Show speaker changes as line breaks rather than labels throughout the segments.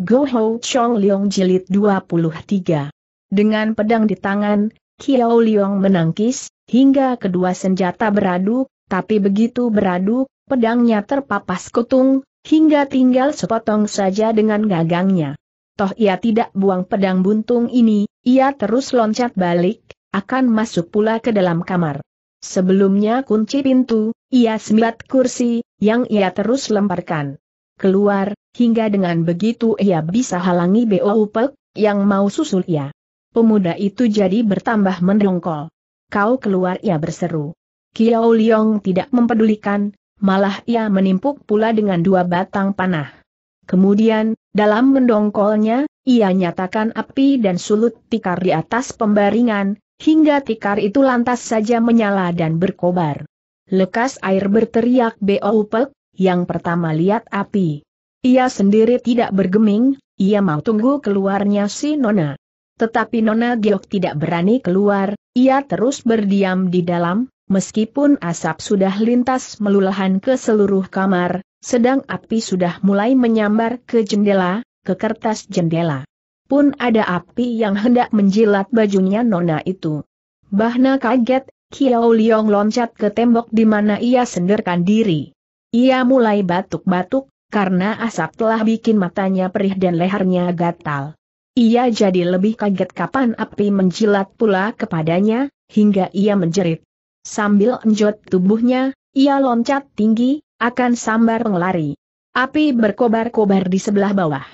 Go Ho Chong Leong Jilid 23. Dengan pedang di tangan, Kiao Leong menangkis, hingga kedua senjata beradu, tapi begitu beradu, pedangnya terpapas kutung, hingga tinggal sepotong saja dengan gagangnya. Toh ia tidak buang pedang buntung ini, ia terus loncat balik, akan masuk pula ke dalam kamar. Sebelumnya kunci pintu, ia sembat kursi, yang ia terus lemparkan. Keluar, Hingga dengan begitu ia bisa halangi B.O. Upek, yang mau susul ia. Pemuda itu jadi bertambah mendongkol. Kau keluar ia berseru. Kiao Liong tidak mempedulikan, malah ia menimpuk pula dengan dua batang panah. Kemudian, dalam mendongkolnya, ia nyatakan api dan sulut tikar di atas pembaringan, hingga tikar itu lantas saja menyala dan berkobar. Lekas air berteriak Bo Upek, yang pertama lihat api. Ia sendiri tidak bergeming, ia mau tunggu keluarnya si Nona. Tetapi Nona Giok tidak berani keluar, ia terus berdiam di dalam, meskipun asap sudah lintas melulahan ke seluruh kamar, sedang api sudah mulai menyambar ke jendela, ke kertas jendela. Pun ada api yang hendak menjilat bajunya Nona itu. Bahna kaget, Kiao Liong loncat ke tembok di mana ia senderkan diri. Ia mulai batuk-batuk, karena asap telah bikin matanya perih dan lehernya gatal. Ia jadi lebih kaget kapan api menjilat pula kepadanya, hingga ia menjerit. Sambil enjot tubuhnya, ia loncat tinggi, akan sambar lari. Api berkobar-kobar di sebelah bawah.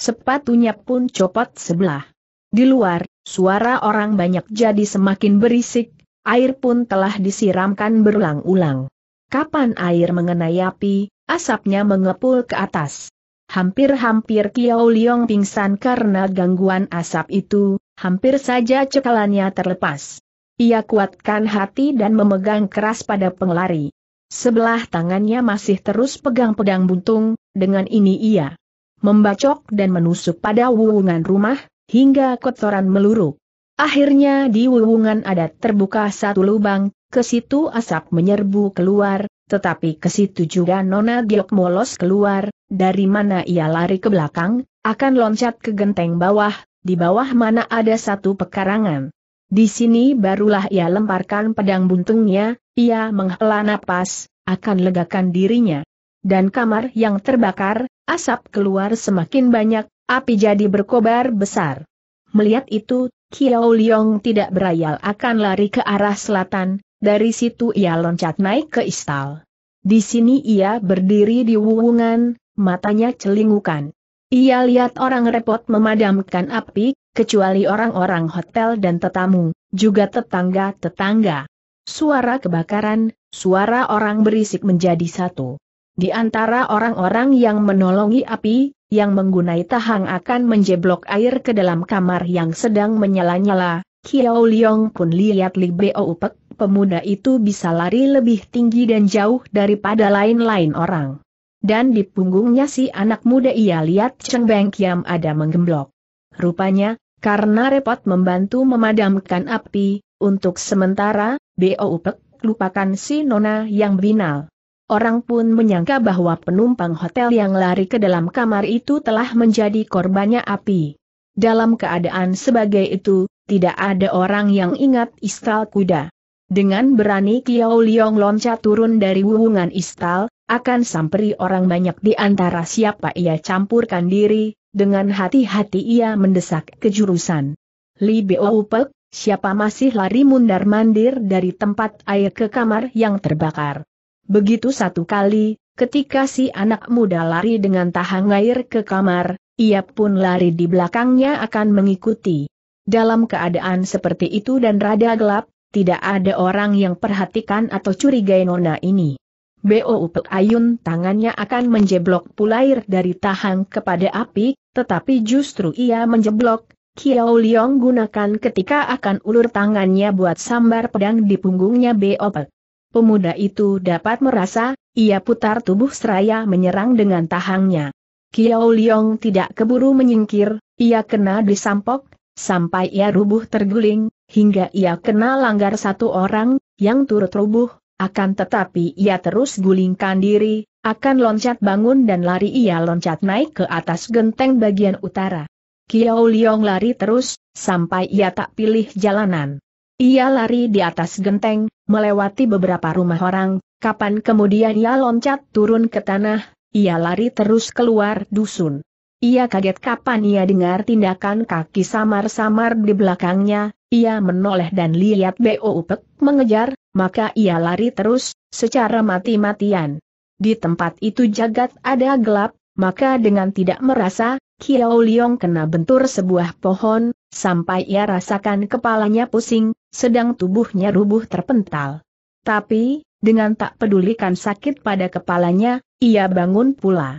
Sepatunya pun copot sebelah. Di luar, suara orang banyak jadi semakin berisik, air pun telah disiramkan berulang-ulang. Kapan air mengenai api, Asapnya mengepul ke atas. Hampir-hampir Kiao Liong pingsan karena gangguan asap itu, hampir saja cekalannya terlepas. Ia kuatkan hati dan memegang keras pada penglari. Sebelah tangannya masih terus pegang pedang buntung, dengan ini ia membacok dan menusuk pada wuwungan rumah, hingga kotoran meluru. Akhirnya di wuwungan adat terbuka satu lubang, ke situ asap menyerbu keluar, tetapi ke situ juga Nona Giok molos keluar, dari mana ia lari ke belakang, akan loncat ke genteng bawah, di bawah mana ada satu pekarangan. Di sini barulah ia lemparkan pedang buntungnya, ia menghela napas, akan legakan dirinya. Dan kamar yang terbakar, asap keluar semakin banyak, api jadi berkobar besar. Melihat itu, Kiao Liong tidak berayal akan lari ke arah selatan, dari situ ia loncat naik ke istal. Di sini ia berdiri di wuwungan, matanya celingukan. Ia lihat orang repot memadamkan api, kecuali orang-orang hotel dan tetamu, juga tetangga-tetangga. Suara kebakaran, suara orang berisik menjadi satu. Di antara orang-orang yang menolongi api, yang menggunai tahang akan menjeblok air ke dalam kamar yang sedang menyala-nyala, Kiao Liong pun lihat Li Beo Upek, pemuda itu bisa lari lebih tinggi dan jauh daripada lain-lain orang. Dan di punggungnya si anak muda ia lihat Cheng Beng Kiam ada menggemblok. Rupanya, karena repot membantu memadamkan api, untuk sementara, B.O. Upek lupakan si Nona yang binal. Orang pun menyangka bahwa penumpang hotel yang lari ke dalam kamar itu telah menjadi korbannya api. Dalam keadaan sebagai itu, tidak ada orang yang ingat istal kuda. Dengan berani Kiao Liong loncat turun dari wuhungan istal, akan samperi orang banyak di antara siapa ia campurkan diri, dengan hati-hati ia mendesak kejurusan. Li Beoupek, siapa masih lari mundar-mandir dari tempat air ke kamar yang terbakar. Begitu satu kali, ketika si anak muda lari dengan tahang air ke kamar, ia pun lari di belakangnya akan mengikuti. Dalam keadaan seperti itu dan rada gelap, tidak ada orang yang perhatikan atau curiga nona ini. Bo Upe Ayun tangannya akan menjeblok pulair dari tahang kepada api, tetapi justru ia menjeblok, Kiao Liong gunakan ketika akan ulur tangannya buat sambar pedang di punggungnya Bo Upe. Pemuda itu dapat merasa, ia putar tubuh seraya menyerang dengan tahangnya. Kiao Liong tidak keburu menyingkir, ia kena disampok, sampai ia rubuh terguling, hingga ia kena langgar satu orang, yang turut rubuh, akan tetapi ia terus gulingkan diri, akan loncat bangun dan lari ia loncat naik ke atas genteng bagian utara. Kiao Liong lari terus, sampai ia tak pilih jalanan. Ia lari di atas genteng, melewati beberapa rumah orang, kapan kemudian ia loncat turun ke tanah, ia lari terus keluar dusun. Ia kaget kapan ia dengar tindakan kaki samar-samar di belakangnya, ia menoleh dan lihat Bo Upek mengejar, maka ia lari terus, secara mati-matian. Di tempat itu jagat ada gelap, maka dengan tidak merasa, Kiao Liong kena bentur sebuah pohon, sampai ia rasakan kepalanya pusing, sedang tubuhnya rubuh terpental. Tapi, dengan tak pedulikan sakit pada kepalanya, ia bangun pula.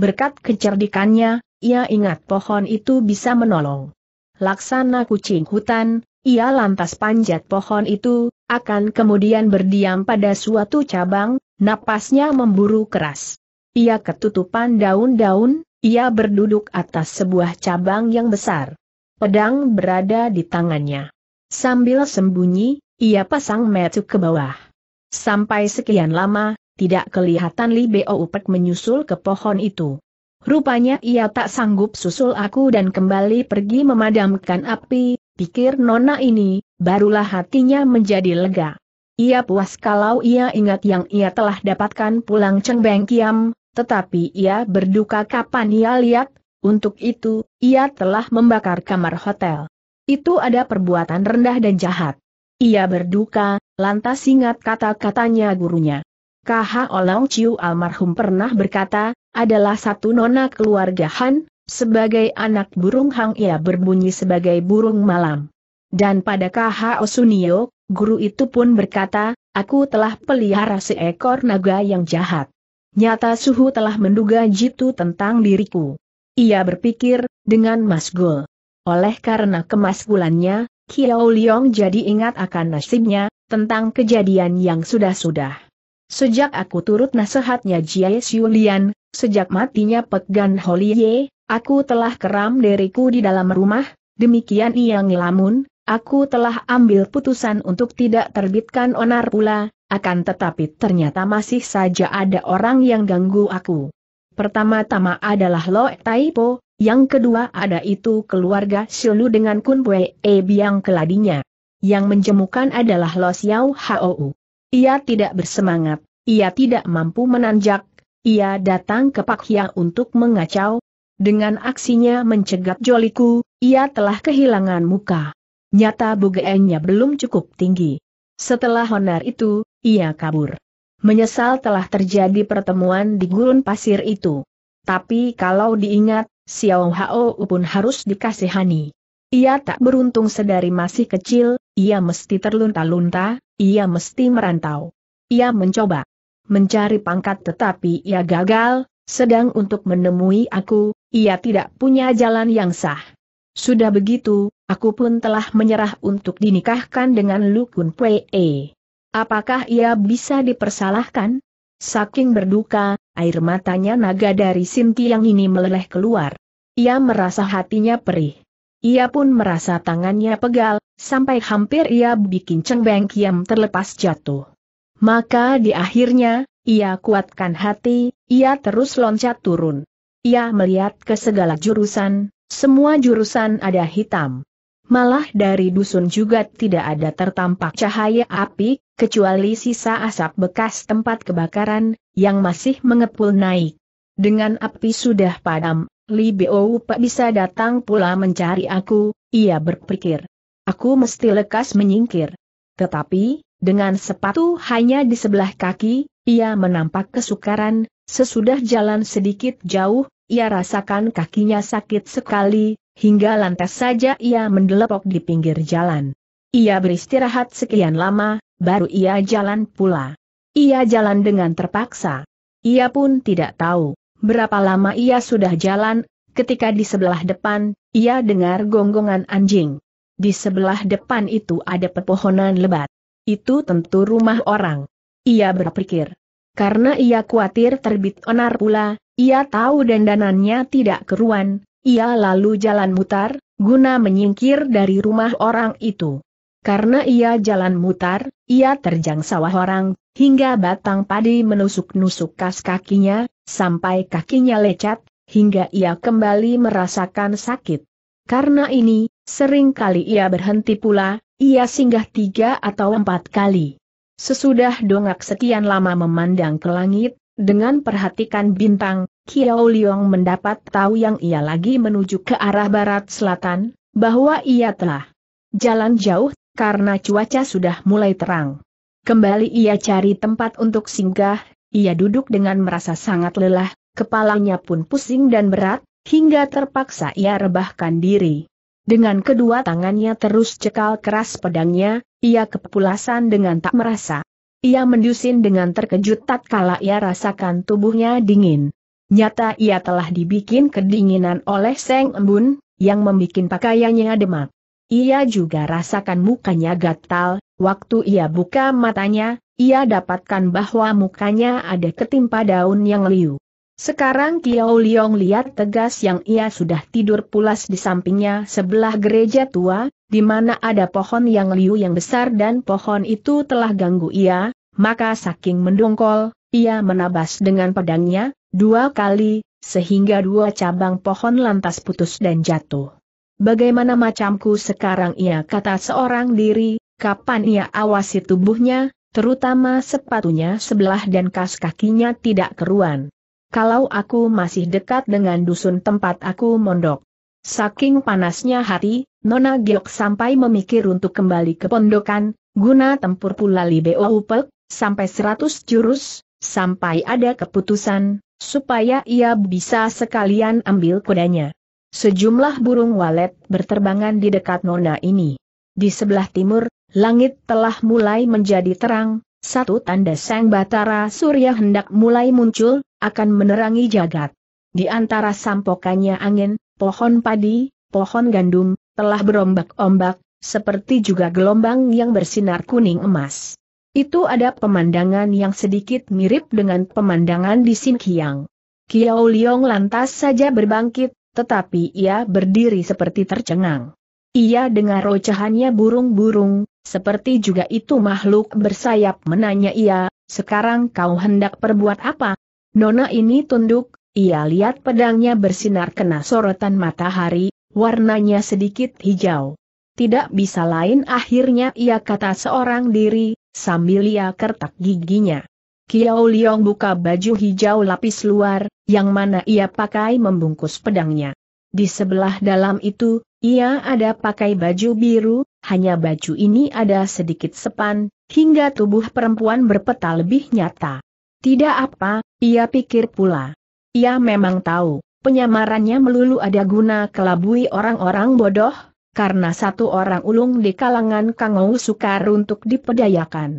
Berkat kecerdikannya, ia ingat pohon itu bisa menolong. Laksana kucing hutan, ia lantas panjat pohon itu, akan kemudian berdiam pada suatu cabang, napasnya memburu keras. Ia ketutupan daun-daun, ia berduduk atas sebuah cabang yang besar. Pedang berada di tangannya. Sambil sembunyi, ia pasang metu ke bawah. Sampai sekian lama, tidak kelihatan Li Beo Upek menyusul ke pohon itu. Rupanya ia tak sanggup susul aku dan kembali pergi memadamkan api, pikir nona ini, barulah hatinya menjadi lega. Ia puas kalau ia ingat yang ia telah dapatkan pulang Cheng Beng Kiam, tetapi ia berduka kapan ia lihat, untuk itu, ia telah membakar kamar hotel. Itu ada perbuatan rendah dan jahat. Ia berduka, lantas ingat kata-katanya gurunya. KH Olong Chiu almarhum pernah berkata, adalah satu nona keluarga Han, sebagai anak burung Hang ia berbunyi sebagai burung malam. Dan pada KH Osunio, guru itu pun berkata, aku telah pelihara seekor naga yang jahat. Nyata Suhu telah menduga jitu tentang diriku. Ia berpikir, dengan masgul. Oleh karena kemasgulannya, Kiao Liong jadi ingat akan nasibnya, tentang kejadian yang sudah-sudah. Sejak aku turut nasihatnya Jie Xulian, sejak matinya Pegan Holie, aku telah keram diriku di dalam rumah, demikian ia ngelamun, aku telah ambil putusan untuk tidak terbitkan onar pula, akan tetapi ternyata masih saja ada orang yang ganggu aku. Pertama-tama adalah Lo Taipo, yang kedua ada itu keluarga Silu dengan Kun Pue E yang keladinya. Yang menjemukan adalah Lo Xiao Hou. Ia tidak bersemangat, ia tidak mampu menanjak, ia datang ke Pak Hia untuk mengacau. Dengan aksinya mencegat joliku, ia telah kehilangan muka. Nyata bugeennya belum cukup tinggi. Setelah honor itu, ia kabur. Menyesal telah terjadi pertemuan di gurun pasir itu. Tapi kalau diingat, Xiao Hao pun harus dikasihani. Ia tak beruntung sedari masih kecil, ia mesti terlunta-lunta, ia mesti merantau. Ia mencoba mencari pangkat tetapi ia gagal, sedang untuk menemui aku, ia tidak punya jalan yang sah. Sudah begitu, aku pun telah menyerah untuk dinikahkan dengan Lukun Pue. Apakah ia bisa dipersalahkan? Saking berduka, air matanya naga dari Sinti yang ini meleleh keluar. Ia merasa hatinya perih. Ia pun merasa tangannya pegal, sampai hampir ia bikin cengbeng Kiam terlepas jatuh. Maka di akhirnya, ia kuatkan hati, ia terus loncat turun. Ia melihat ke segala jurusan, semua jurusan ada hitam. Malah dari dusun juga tidak ada tertampak cahaya api, kecuali sisa asap bekas tempat kebakaran, yang masih mengepul naik. Dengan api sudah padam, Li Bou Pak bisa datang pula mencari aku, ia berpikir. Aku mesti lekas menyingkir. Tetapi, dengan sepatu hanya di sebelah kaki, ia menampak kesukaran, sesudah jalan sedikit jauh, ia rasakan kakinya sakit sekali, hingga lantas saja ia mendelepok di pinggir jalan. Ia beristirahat sekian lama, baru ia jalan pula. Ia jalan dengan terpaksa. Ia pun tidak tahu Berapa lama ia sudah jalan, ketika di sebelah depan, ia dengar gonggongan anjing. Di sebelah depan itu ada pepohonan lebat. Itu tentu rumah orang. Ia berpikir. Karena ia khawatir terbit onar pula, ia tahu dandanannya tidak keruan, ia lalu jalan mutar, guna menyingkir dari rumah orang itu. Karena ia jalan mutar, ia terjang sawah orang, hingga batang padi menusuk-nusuk kas kakinya, sampai kakinya lecet, hingga ia kembali merasakan sakit. Karena ini, sering kali ia berhenti pula, ia singgah tiga atau empat kali. Sesudah dongak sekian lama memandang ke langit, dengan perhatikan bintang, Kiao Liong mendapat tahu yang ia lagi menuju ke arah barat selatan, bahwa ia telah jalan jauh karena cuaca sudah mulai terang. Kembali ia cari tempat untuk singgah, ia duduk dengan merasa sangat lelah, kepalanya pun pusing dan berat, hingga terpaksa ia rebahkan diri. Dengan kedua tangannya terus cekal keras pedangnya, ia kepulasan dengan tak merasa. Ia mendusin dengan terkejut tatkala ia rasakan tubuhnya dingin. Nyata ia telah dibikin kedinginan oleh Seng Embun, yang membuat pakaiannya demak. Ia juga rasakan mukanya gatal, waktu ia buka matanya, ia dapatkan bahwa mukanya ada ketimpa daun yang liu. Sekarang Kiao Liong lihat tegas yang ia sudah tidur pulas di sampingnya sebelah gereja tua, di mana ada pohon yang liu yang besar dan pohon itu telah ganggu ia, maka saking mendongkol, ia menabas dengan pedangnya, dua kali, sehingga dua cabang pohon lantas putus dan jatuh. Bagaimana macamku sekarang ia kata seorang diri, kapan ia awasi tubuhnya, terutama sepatunya sebelah dan kas kakinya tidak keruan. Kalau aku masih dekat dengan dusun tempat aku mondok. Saking panasnya hati, Nona Giok sampai memikir untuk kembali ke pondokan, guna tempur pula Libeo Upek, sampai seratus jurus, sampai ada keputusan, supaya ia bisa sekalian ambil kudanya. Sejumlah burung walet berterbangan di dekat nona ini. Di sebelah timur, langit telah mulai menjadi terang, satu tanda sang batara surya hendak mulai muncul, akan menerangi jagat. Di antara sampokannya angin, pohon padi, pohon gandum, telah berombak-ombak, seperti juga gelombang yang bersinar kuning emas. Itu ada pemandangan yang sedikit mirip dengan pemandangan di Sinkiang. Kiao Liong lantas saja berbangkit, tetapi ia berdiri seperti tercengang. Ia dengar ocehannya burung-burung, seperti juga itu makhluk bersayap menanya ia, sekarang kau hendak perbuat apa? Nona ini tunduk, ia lihat pedangnya bersinar kena sorotan matahari, warnanya sedikit hijau. Tidak bisa lain akhirnya ia kata seorang diri, sambil ia kertak giginya. Kiau Liong buka baju hijau lapis luar, yang mana ia pakai membungkus pedangnya. Di sebelah dalam itu, ia ada pakai baju biru, hanya baju ini ada sedikit sepan, hingga tubuh perempuan berpeta lebih nyata. Tidak apa, ia pikir pula. Ia memang tahu, penyamarannya melulu ada guna kelabui orang-orang bodoh, karena satu orang ulung di kalangan Kangou sukar untuk dipedayakan.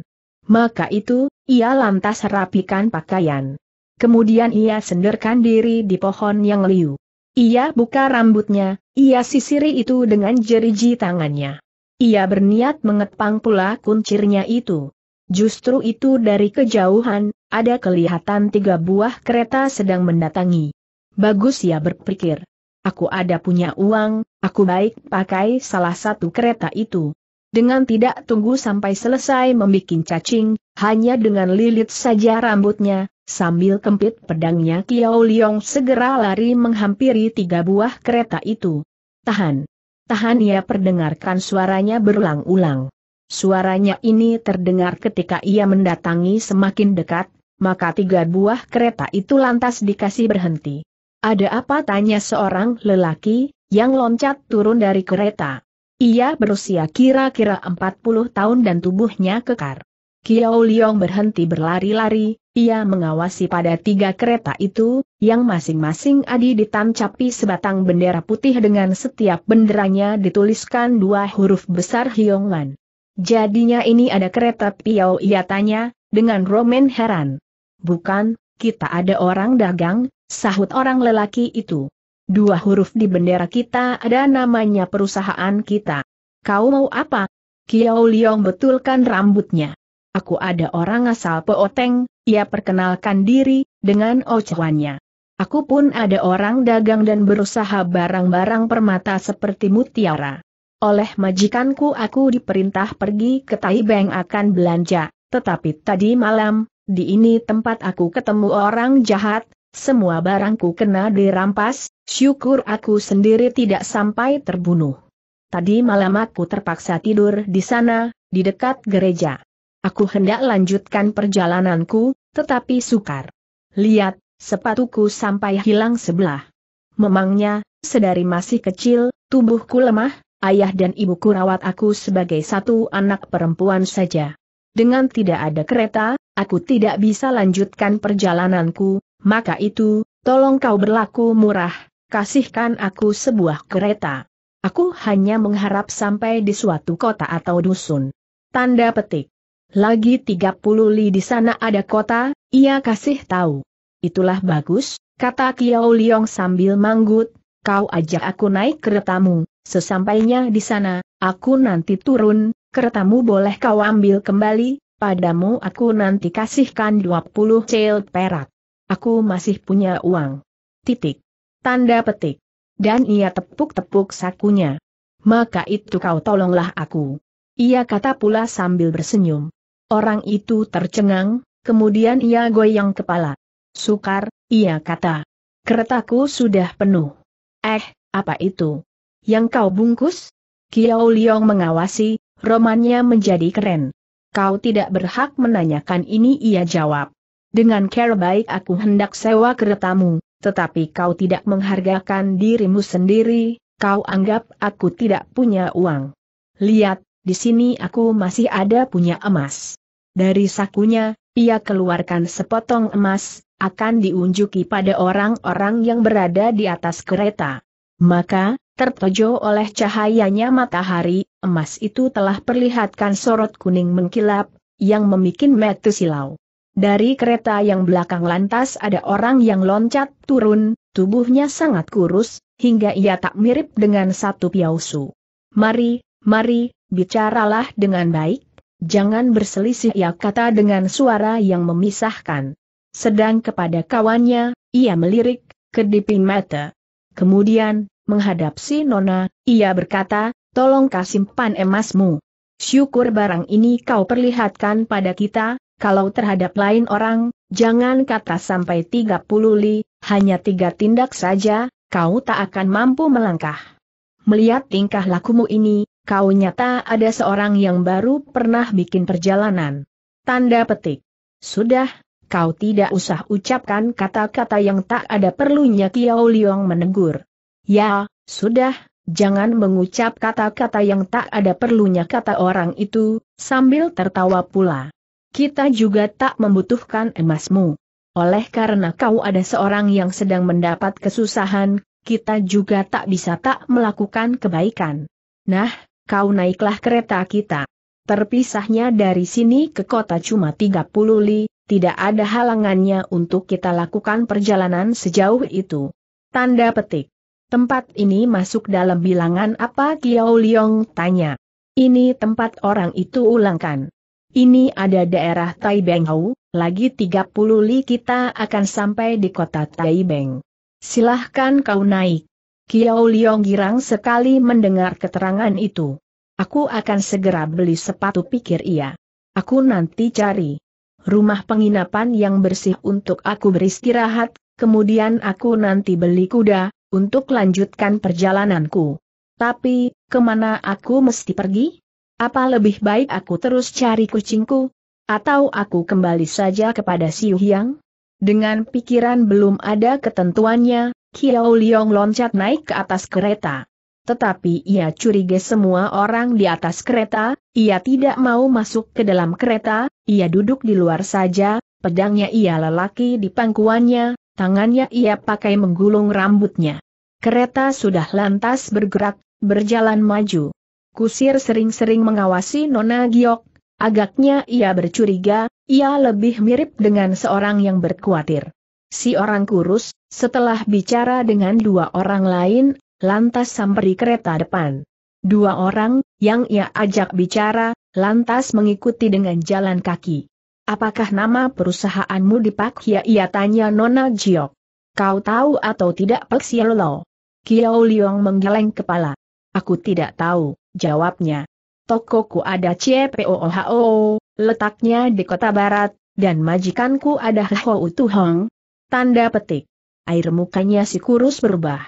Maka itu, ia lantas rapikan pakaian. Kemudian ia senderkan diri di pohon yang liu. Ia buka rambutnya, ia sisiri itu dengan jeriji tangannya. Ia berniat mengepang pula kuncirnya itu. Justru itu dari kejauhan, ada kelihatan tiga buah kereta sedang mendatangi. Bagus ya berpikir. Aku ada punya uang, aku baik pakai salah satu kereta itu. Dengan tidak tunggu sampai selesai membuat cacing, hanya dengan lilit saja rambutnya, sambil kempit pedangnya Kiao Liong segera lari menghampiri tiga buah kereta itu. Tahan! Tahan ia perdengarkan suaranya berulang-ulang. Suaranya ini terdengar ketika ia mendatangi semakin dekat, maka tiga buah kereta itu lantas dikasih berhenti. Ada apa tanya seorang lelaki, yang loncat turun dari kereta. Ia berusia kira-kira 40 tahun dan tubuhnya kekar. Kiao Liong berhenti berlari-lari, ia mengawasi pada tiga kereta itu, yang masing-masing adi ditancapi sebatang bendera putih dengan setiap benderanya dituliskan dua huruf besar Hiongan. Jadinya ini ada kereta Piao ia tanya, dengan Roman heran. Bukan, kita ada orang dagang, sahut orang lelaki itu. Dua huruf di bendera kita ada namanya perusahaan kita. Kau mau apa? Kiao Liong betulkan rambutnya. Aku ada orang asal Pooteng, ia perkenalkan diri, dengan ocehannya. Aku pun ada orang dagang dan berusaha barang-barang permata seperti mutiara. Oleh majikanku aku diperintah pergi ke Taibeng akan belanja, tetapi tadi malam, di ini tempat aku ketemu orang jahat, semua barangku kena dirampas, syukur aku sendiri tidak sampai terbunuh. Tadi malam aku terpaksa tidur di sana, di dekat gereja. Aku hendak lanjutkan perjalananku, tetapi sukar. Lihat, sepatuku sampai hilang sebelah. Memangnya, sedari masih kecil, tubuhku lemah, ayah dan ibuku rawat aku sebagai satu anak perempuan saja. Dengan tidak ada kereta, aku tidak bisa lanjutkan perjalananku, maka itu, tolong kau berlaku murah, kasihkan aku sebuah kereta. Aku hanya mengharap sampai di suatu kota atau dusun. Tanda petik. Lagi 30 li di sana ada kota, ia kasih tahu. Itulah bagus, kata Kiao Liong sambil manggut, kau ajak aku naik keretamu, sesampainya di sana, aku nanti turun, keretamu boleh kau ambil kembali, padamu aku nanti kasihkan 20 cel perak. Aku masih punya uang. Titik. Tanda petik. Dan ia tepuk-tepuk sakunya. Maka itu kau tolonglah aku. Ia kata pula sambil bersenyum. Orang itu tercengang, kemudian ia goyang kepala. Sukar, ia kata. Keretaku sudah penuh. Eh, apa itu? Yang kau bungkus? Kiao Liong mengawasi, romannya menjadi keren. Kau tidak berhak menanyakan ini ia jawab. Dengan cara baik aku hendak sewa keretamu, tetapi kau tidak menghargakan dirimu sendiri, kau anggap aku tidak punya uang. Lihat, di sini aku masih ada punya emas. Dari sakunya, ia keluarkan sepotong emas, akan diunjuki pada orang-orang yang berada di atas kereta. Maka, tertojo oleh cahayanya matahari, emas itu telah perlihatkan sorot kuning mengkilap, yang memikin metu silau. Dari kereta yang belakang lantas ada orang yang loncat turun, tubuhnya sangat kurus, hingga ia tak mirip dengan satu piausu. Mari, mari, bicaralah dengan baik, jangan berselisih ia kata dengan suara yang memisahkan. Sedang kepada kawannya, ia melirik, kedipin mata. Kemudian, menghadap si Nona, ia berkata, tolong kasimpan emasmu. Syukur barang ini kau perlihatkan pada kita, kalau terhadap lain orang, jangan kata sampai 30 li, hanya tiga tindak saja, kau tak akan mampu melangkah. Melihat tingkah lakumu ini, kau nyata ada seorang yang baru pernah bikin perjalanan. Tanda petik. Sudah, kau tidak usah ucapkan kata-kata yang tak ada perlunya Kiao Liong menegur. Ya, sudah, Jangan mengucap kata-kata yang tak ada perlunya kata orang itu, sambil tertawa pula kita juga tak membutuhkan emasmu. Oleh karena kau ada seorang yang sedang mendapat kesusahan, kita juga tak bisa tak melakukan kebaikan. Nah, kau naiklah kereta kita. Terpisahnya dari sini ke kota cuma 30 li, tidak ada halangannya untuk kita lakukan perjalanan sejauh itu. Tanda petik. Tempat ini masuk dalam bilangan apa Kiao Liong tanya. Ini tempat orang itu ulangkan. Ini ada daerah Hau, lagi 30 li kita akan sampai di kota Taibeng. Silahkan kau naik. Kiao Liong girang sekali mendengar keterangan itu. Aku akan segera beli sepatu pikir ia. Aku nanti cari rumah penginapan yang bersih untuk aku beristirahat, kemudian aku nanti beli kuda, untuk lanjutkan perjalananku. Tapi, kemana aku mesti pergi? Apa lebih baik aku terus cari kucingku? Atau aku kembali saja kepada Siu Hyang? Dengan pikiran belum ada ketentuannya, Kiao Liong loncat naik ke atas kereta. Tetapi ia curiga semua orang di atas kereta, ia tidak mau masuk ke dalam kereta, ia duduk di luar saja, pedangnya ia lelaki di pangkuannya, tangannya ia pakai menggulung rambutnya. Kereta sudah lantas bergerak, berjalan maju. Kusir sering-sering mengawasi Nona Giok, agaknya ia bercuriga, ia lebih mirip dengan seorang yang berkuatir. Si orang kurus, setelah bicara dengan dua orang lain, lantas samperi kereta depan. Dua orang, yang ia ajak bicara, lantas mengikuti dengan jalan kaki. Apakah nama perusahaanmu dipakai? Ia tanya Nona Giok. Kau tahu atau tidak Pak Sialo? Kiao Liong menggeleng kepala. Aku tidak tahu, jawabnya. Tokoku ada CPOHO, letaknya di kota barat, dan majikanku ada Hou Tuhong. Tanda petik. Air mukanya si kurus berubah.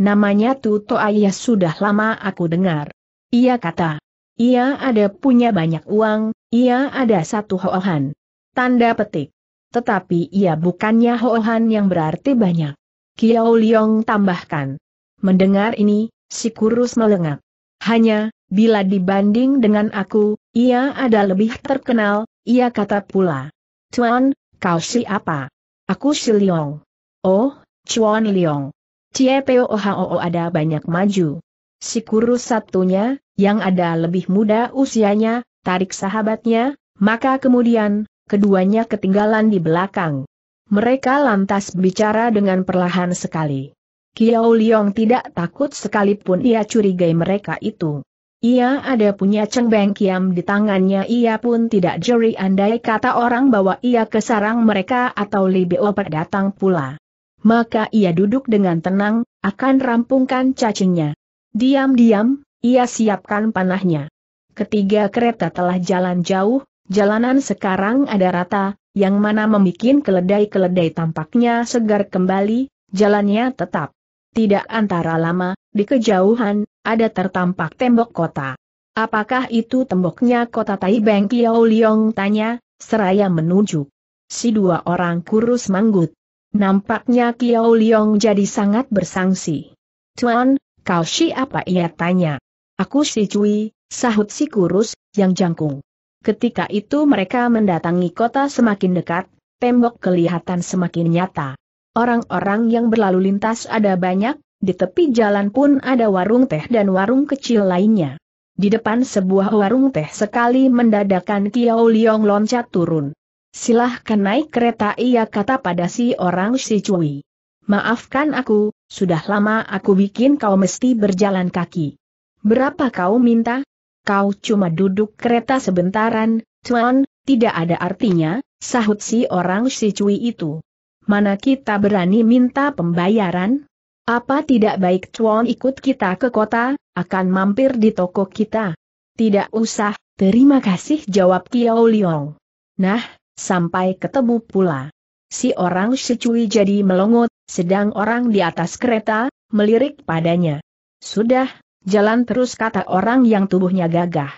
Namanya Tuto Ayah sudah lama aku dengar. Ia kata. Ia ada punya banyak uang, ia ada satu Hoohan. Tanda petik. Tetapi ia bukannya Hoohan yang berarti banyak. Kiao Liong tambahkan. Mendengar ini, si kurus melengak. Hanya, bila dibanding dengan aku, ia ada lebih terkenal, ia kata pula. Chuan, kau siapa? Aku si Liong. Oh, Chuan Liong. Cie Oh ada banyak maju. Si kurus satunya, yang ada lebih muda usianya, tarik sahabatnya, maka kemudian, keduanya ketinggalan di belakang. Mereka lantas bicara dengan perlahan sekali. Kiao Liong tidak takut sekalipun ia curigai mereka itu. Ia ada punya cengbeng kiam di tangannya ia pun tidak juri andai kata orang bahwa ia ke sarang mereka atau lebih Libeo datang pula. Maka ia duduk dengan tenang, akan rampungkan cacingnya. Diam-diam, ia siapkan panahnya. Ketiga kereta telah jalan jauh, jalanan sekarang ada rata, yang mana membuat keledai-keledai tampaknya segar kembali, jalannya tetap. Tidak antara lama, di kejauhan, ada tertampak tembok kota. Apakah itu temboknya kota Tai Beng Kiao Liong tanya, seraya menuju. Si dua orang kurus manggut. Nampaknya Kiao Liong jadi sangat bersangsi. Tuan, kau si apa ia tanya. Aku si Cui, sahut si kurus, yang jangkung. Ketika itu mereka mendatangi kota semakin dekat, tembok kelihatan semakin nyata. Orang-orang yang berlalu lintas ada banyak, di tepi jalan pun ada warung teh dan warung kecil lainnya. Di depan sebuah warung teh sekali mendadakan Kiao Liong loncat turun. Silahkan naik kereta ia kata pada si orang si cui. Maafkan aku, sudah lama aku bikin kau mesti berjalan kaki. Berapa kau minta? Kau cuma duduk kereta sebentaran, Tuan, tidak ada artinya, sahut si orang si cui itu mana kita berani minta pembayaran? Apa tidak baik Chuan ikut kita ke kota, akan mampir di toko kita? Tidak usah, terima kasih jawab Kiao Liong. Nah, sampai ketemu pula. Si orang secui jadi melongot, sedang orang di atas kereta, melirik padanya. Sudah, jalan terus kata orang yang tubuhnya gagah.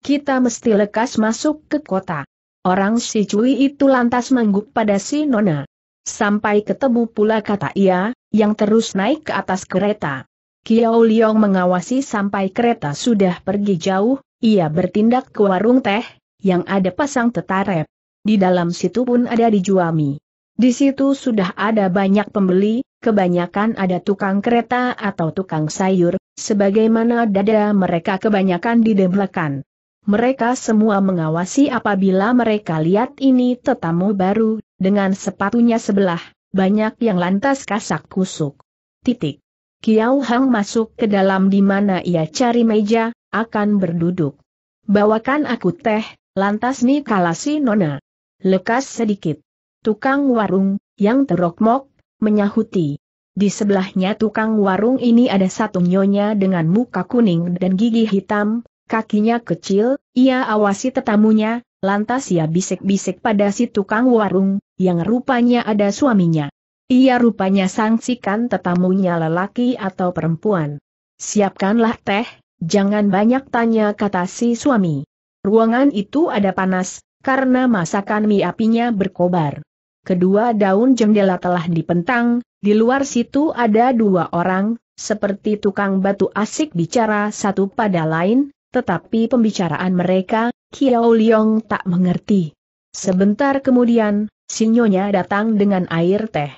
Kita mesti lekas masuk ke kota. Orang si cui itu lantas mengguk pada si nona. Sampai ketemu pula kata ia, yang terus naik ke atas kereta. Kiao Liong mengawasi sampai kereta sudah pergi jauh, ia bertindak ke warung teh, yang ada pasang tetarep. Di dalam situ pun ada dijual mie. Di situ sudah ada banyak pembeli, kebanyakan ada tukang kereta atau tukang sayur, sebagaimana dada mereka kebanyakan di didemblekan. Mereka semua mengawasi apabila mereka lihat ini tetamu baru dengan sepatunya sebelah, banyak yang lantas kasak kusuk. Titik. Kiau Hang masuk ke dalam di mana ia cari meja, akan berduduk. Bawakan aku teh, lantas nih kalasi nona. Lekas sedikit. Tukang warung, yang terokmok, menyahuti. Di sebelahnya tukang warung ini ada satu nyonya dengan muka kuning dan gigi hitam, kakinya kecil, ia awasi tetamunya, Lantas ia bisik-bisik pada si tukang warung, yang rupanya ada suaminya. Ia rupanya sangsikan tetamunya lelaki atau perempuan. Siapkanlah teh, jangan banyak tanya kata si suami. Ruangan itu ada panas, karena masakan mie apinya berkobar. Kedua daun jendela telah dipentang, di luar situ ada dua orang, seperti tukang batu asik bicara satu pada lain, tetapi pembicaraan mereka, Kiao Liong tak mengerti. Sebentar kemudian, sinyonya datang dengan air teh.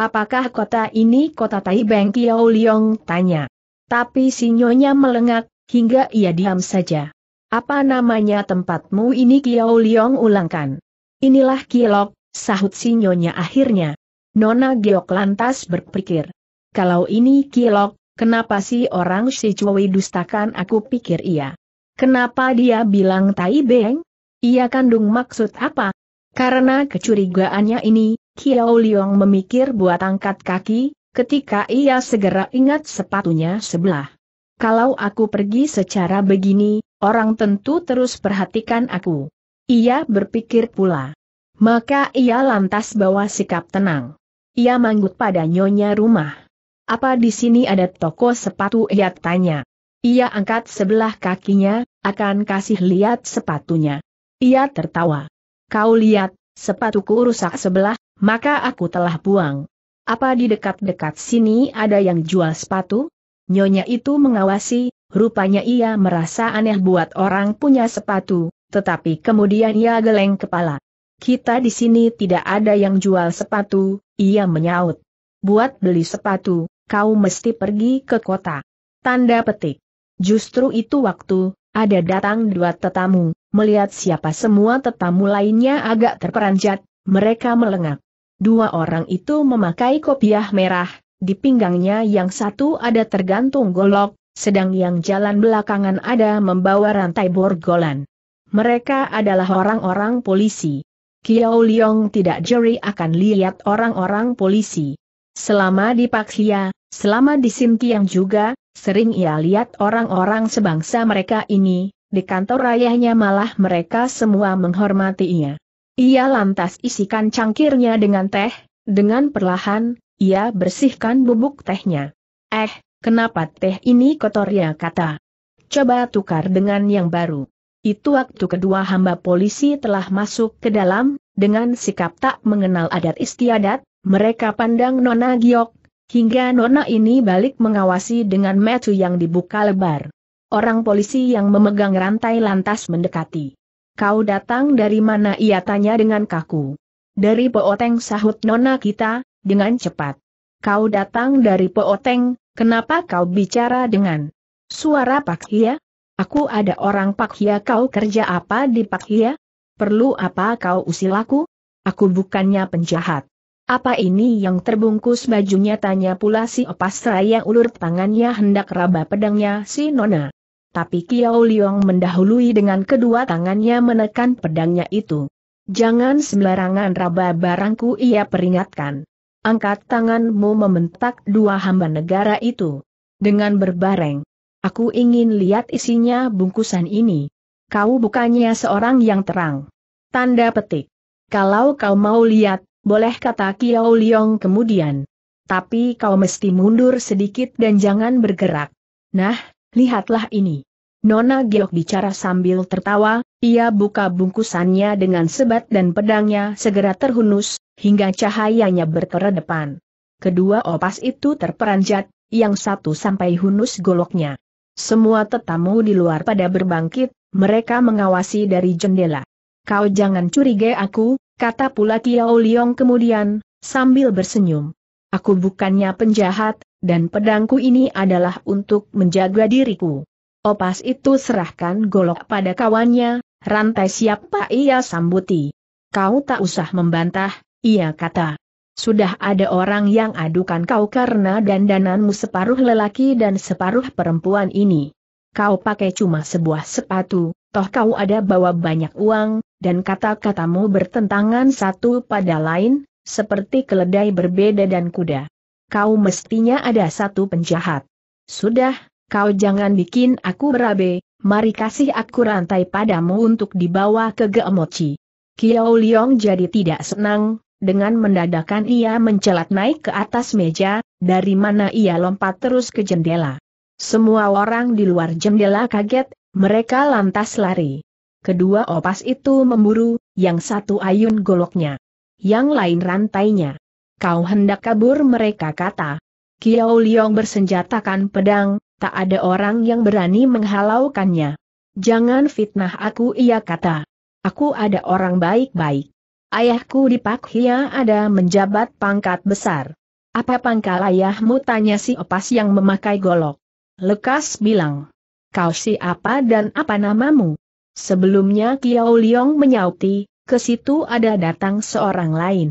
Apakah kota ini kota Taibeng Kiao Liong tanya. Tapi sinyonya melengak, hingga ia diam saja. Apa namanya tempatmu ini Kiao Liong ulangkan. Inilah Kilok, sahut sinyonya akhirnya. Nona Geok lantas berpikir. Kalau ini Kilok, kenapa sih orang si Cui dustakan aku pikir ia. Kenapa dia bilang Tai Beng? Ia kandung maksud apa? Karena kecurigaannya ini, Kiao Liong memikir buat angkat kaki, ketika ia segera ingat sepatunya sebelah. Kalau aku pergi secara begini, orang tentu terus perhatikan aku. Ia berpikir pula. Maka ia lantas bawa sikap tenang. Ia manggut pada nyonya rumah. Apa di sini ada toko sepatu? Ia tanya. Ia angkat sebelah kakinya, akan kasih lihat sepatunya. Ia tertawa. Kau lihat, sepatuku rusak sebelah, maka aku telah buang. Apa di dekat-dekat sini ada yang jual sepatu? Nyonya itu mengawasi, rupanya ia merasa aneh buat orang punya sepatu, tetapi kemudian ia geleng kepala. Kita di sini tidak ada yang jual sepatu, ia menyaut. Buat beli sepatu, kau mesti pergi ke kota. Tanda petik. Justru itu waktu, ada datang dua tetamu, melihat siapa semua tetamu lainnya agak terperanjat, mereka melengak. Dua orang itu memakai kopiah merah, di pinggangnya yang satu ada tergantung golok, sedang yang jalan belakangan ada membawa rantai borgolan. Mereka adalah orang-orang polisi. Kiao Liong tidak jeri akan lihat orang-orang polisi. Selama di Paksia, selama di Sintiang juga, Sering ia lihat orang-orang sebangsa mereka ini, di kantor rayahnya malah mereka semua menghormatinya. Ia lantas isikan cangkirnya dengan teh, dengan perlahan, ia bersihkan bubuk tehnya. Eh, kenapa teh ini kotor ya kata. Coba tukar dengan yang baru. Itu waktu kedua hamba polisi telah masuk ke dalam, dengan sikap tak mengenal adat istiadat, mereka pandang Nona Giok, Hingga Nona ini balik mengawasi dengan metu yang dibuka lebar. Orang polisi yang memegang rantai lantas mendekati. Kau datang dari mana ia tanya dengan kaku. Dari Pooteng sahut Nona kita, dengan cepat. Kau datang dari Pooteng, kenapa kau bicara dengan suara Pak Hia? Aku ada orang Pak Hia kau kerja apa di Pak Hia? Perlu apa kau usil aku? Aku bukannya penjahat. Apa ini yang terbungkus bajunya tanya pula si opas raya ulur tangannya hendak raba pedangnya si nona. Tapi Kiao Liong mendahului dengan kedua tangannya menekan pedangnya itu. Jangan sembarangan raba barangku ia peringatkan. Angkat tanganmu membentak dua hamba negara itu. Dengan berbareng. Aku ingin lihat isinya bungkusan ini. Kau bukannya seorang yang terang. Tanda petik. Kalau kau mau lihat, boleh kata Kiao Liong kemudian. Tapi kau mesti mundur sedikit dan jangan bergerak. Nah, lihatlah ini. Nona Giok bicara sambil tertawa, ia buka bungkusannya dengan sebat dan pedangnya segera terhunus, hingga cahayanya bertera depan. Kedua opas itu terperanjat, yang satu sampai hunus goloknya. Semua tetamu di luar pada berbangkit, mereka mengawasi dari jendela. Kau jangan curiga aku, Kata pula Kiao Liong kemudian, sambil bersenyum. Aku bukannya penjahat, dan pedangku ini adalah untuk menjaga diriku. Opas itu serahkan golok pada kawannya, rantai siapa ia sambuti. Kau tak usah membantah, ia kata. Sudah ada orang yang adukan kau karena dandananmu separuh lelaki dan separuh perempuan ini kau pakai cuma sebuah sepatu, toh kau ada bawa banyak uang, dan kata-katamu bertentangan satu pada lain, seperti keledai berbeda dan kuda. Kau mestinya ada satu penjahat. Sudah, kau jangan bikin aku berabe, mari kasih aku rantai padamu untuk dibawa ke Geomochi. Kiao Liong jadi tidak senang, dengan mendadakan ia mencelat naik ke atas meja, dari mana ia lompat terus ke jendela. Semua orang di luar jendela kaget, mereka lantas lari. Kedua opas itu memburu, yang satu ayun goloknya. Yang lain rantainya. Kau hendak kabur mereka kata. Kiau Liong bersenjatakan pedang, tak ada orang yang berani menghalaukannya. Jangan fitnah aku ia kata. Aku ada orang baik-baik. Ayahku di Pak Hia ada menjabat pangkat besar. Apa pangkal ayahmu tanya si opas yang memakai golok. Lekas bilang. Kau siapa dan apa namamu? Sebelumnya Kiao Liong menyauti, ke situ ada datang seorang lain.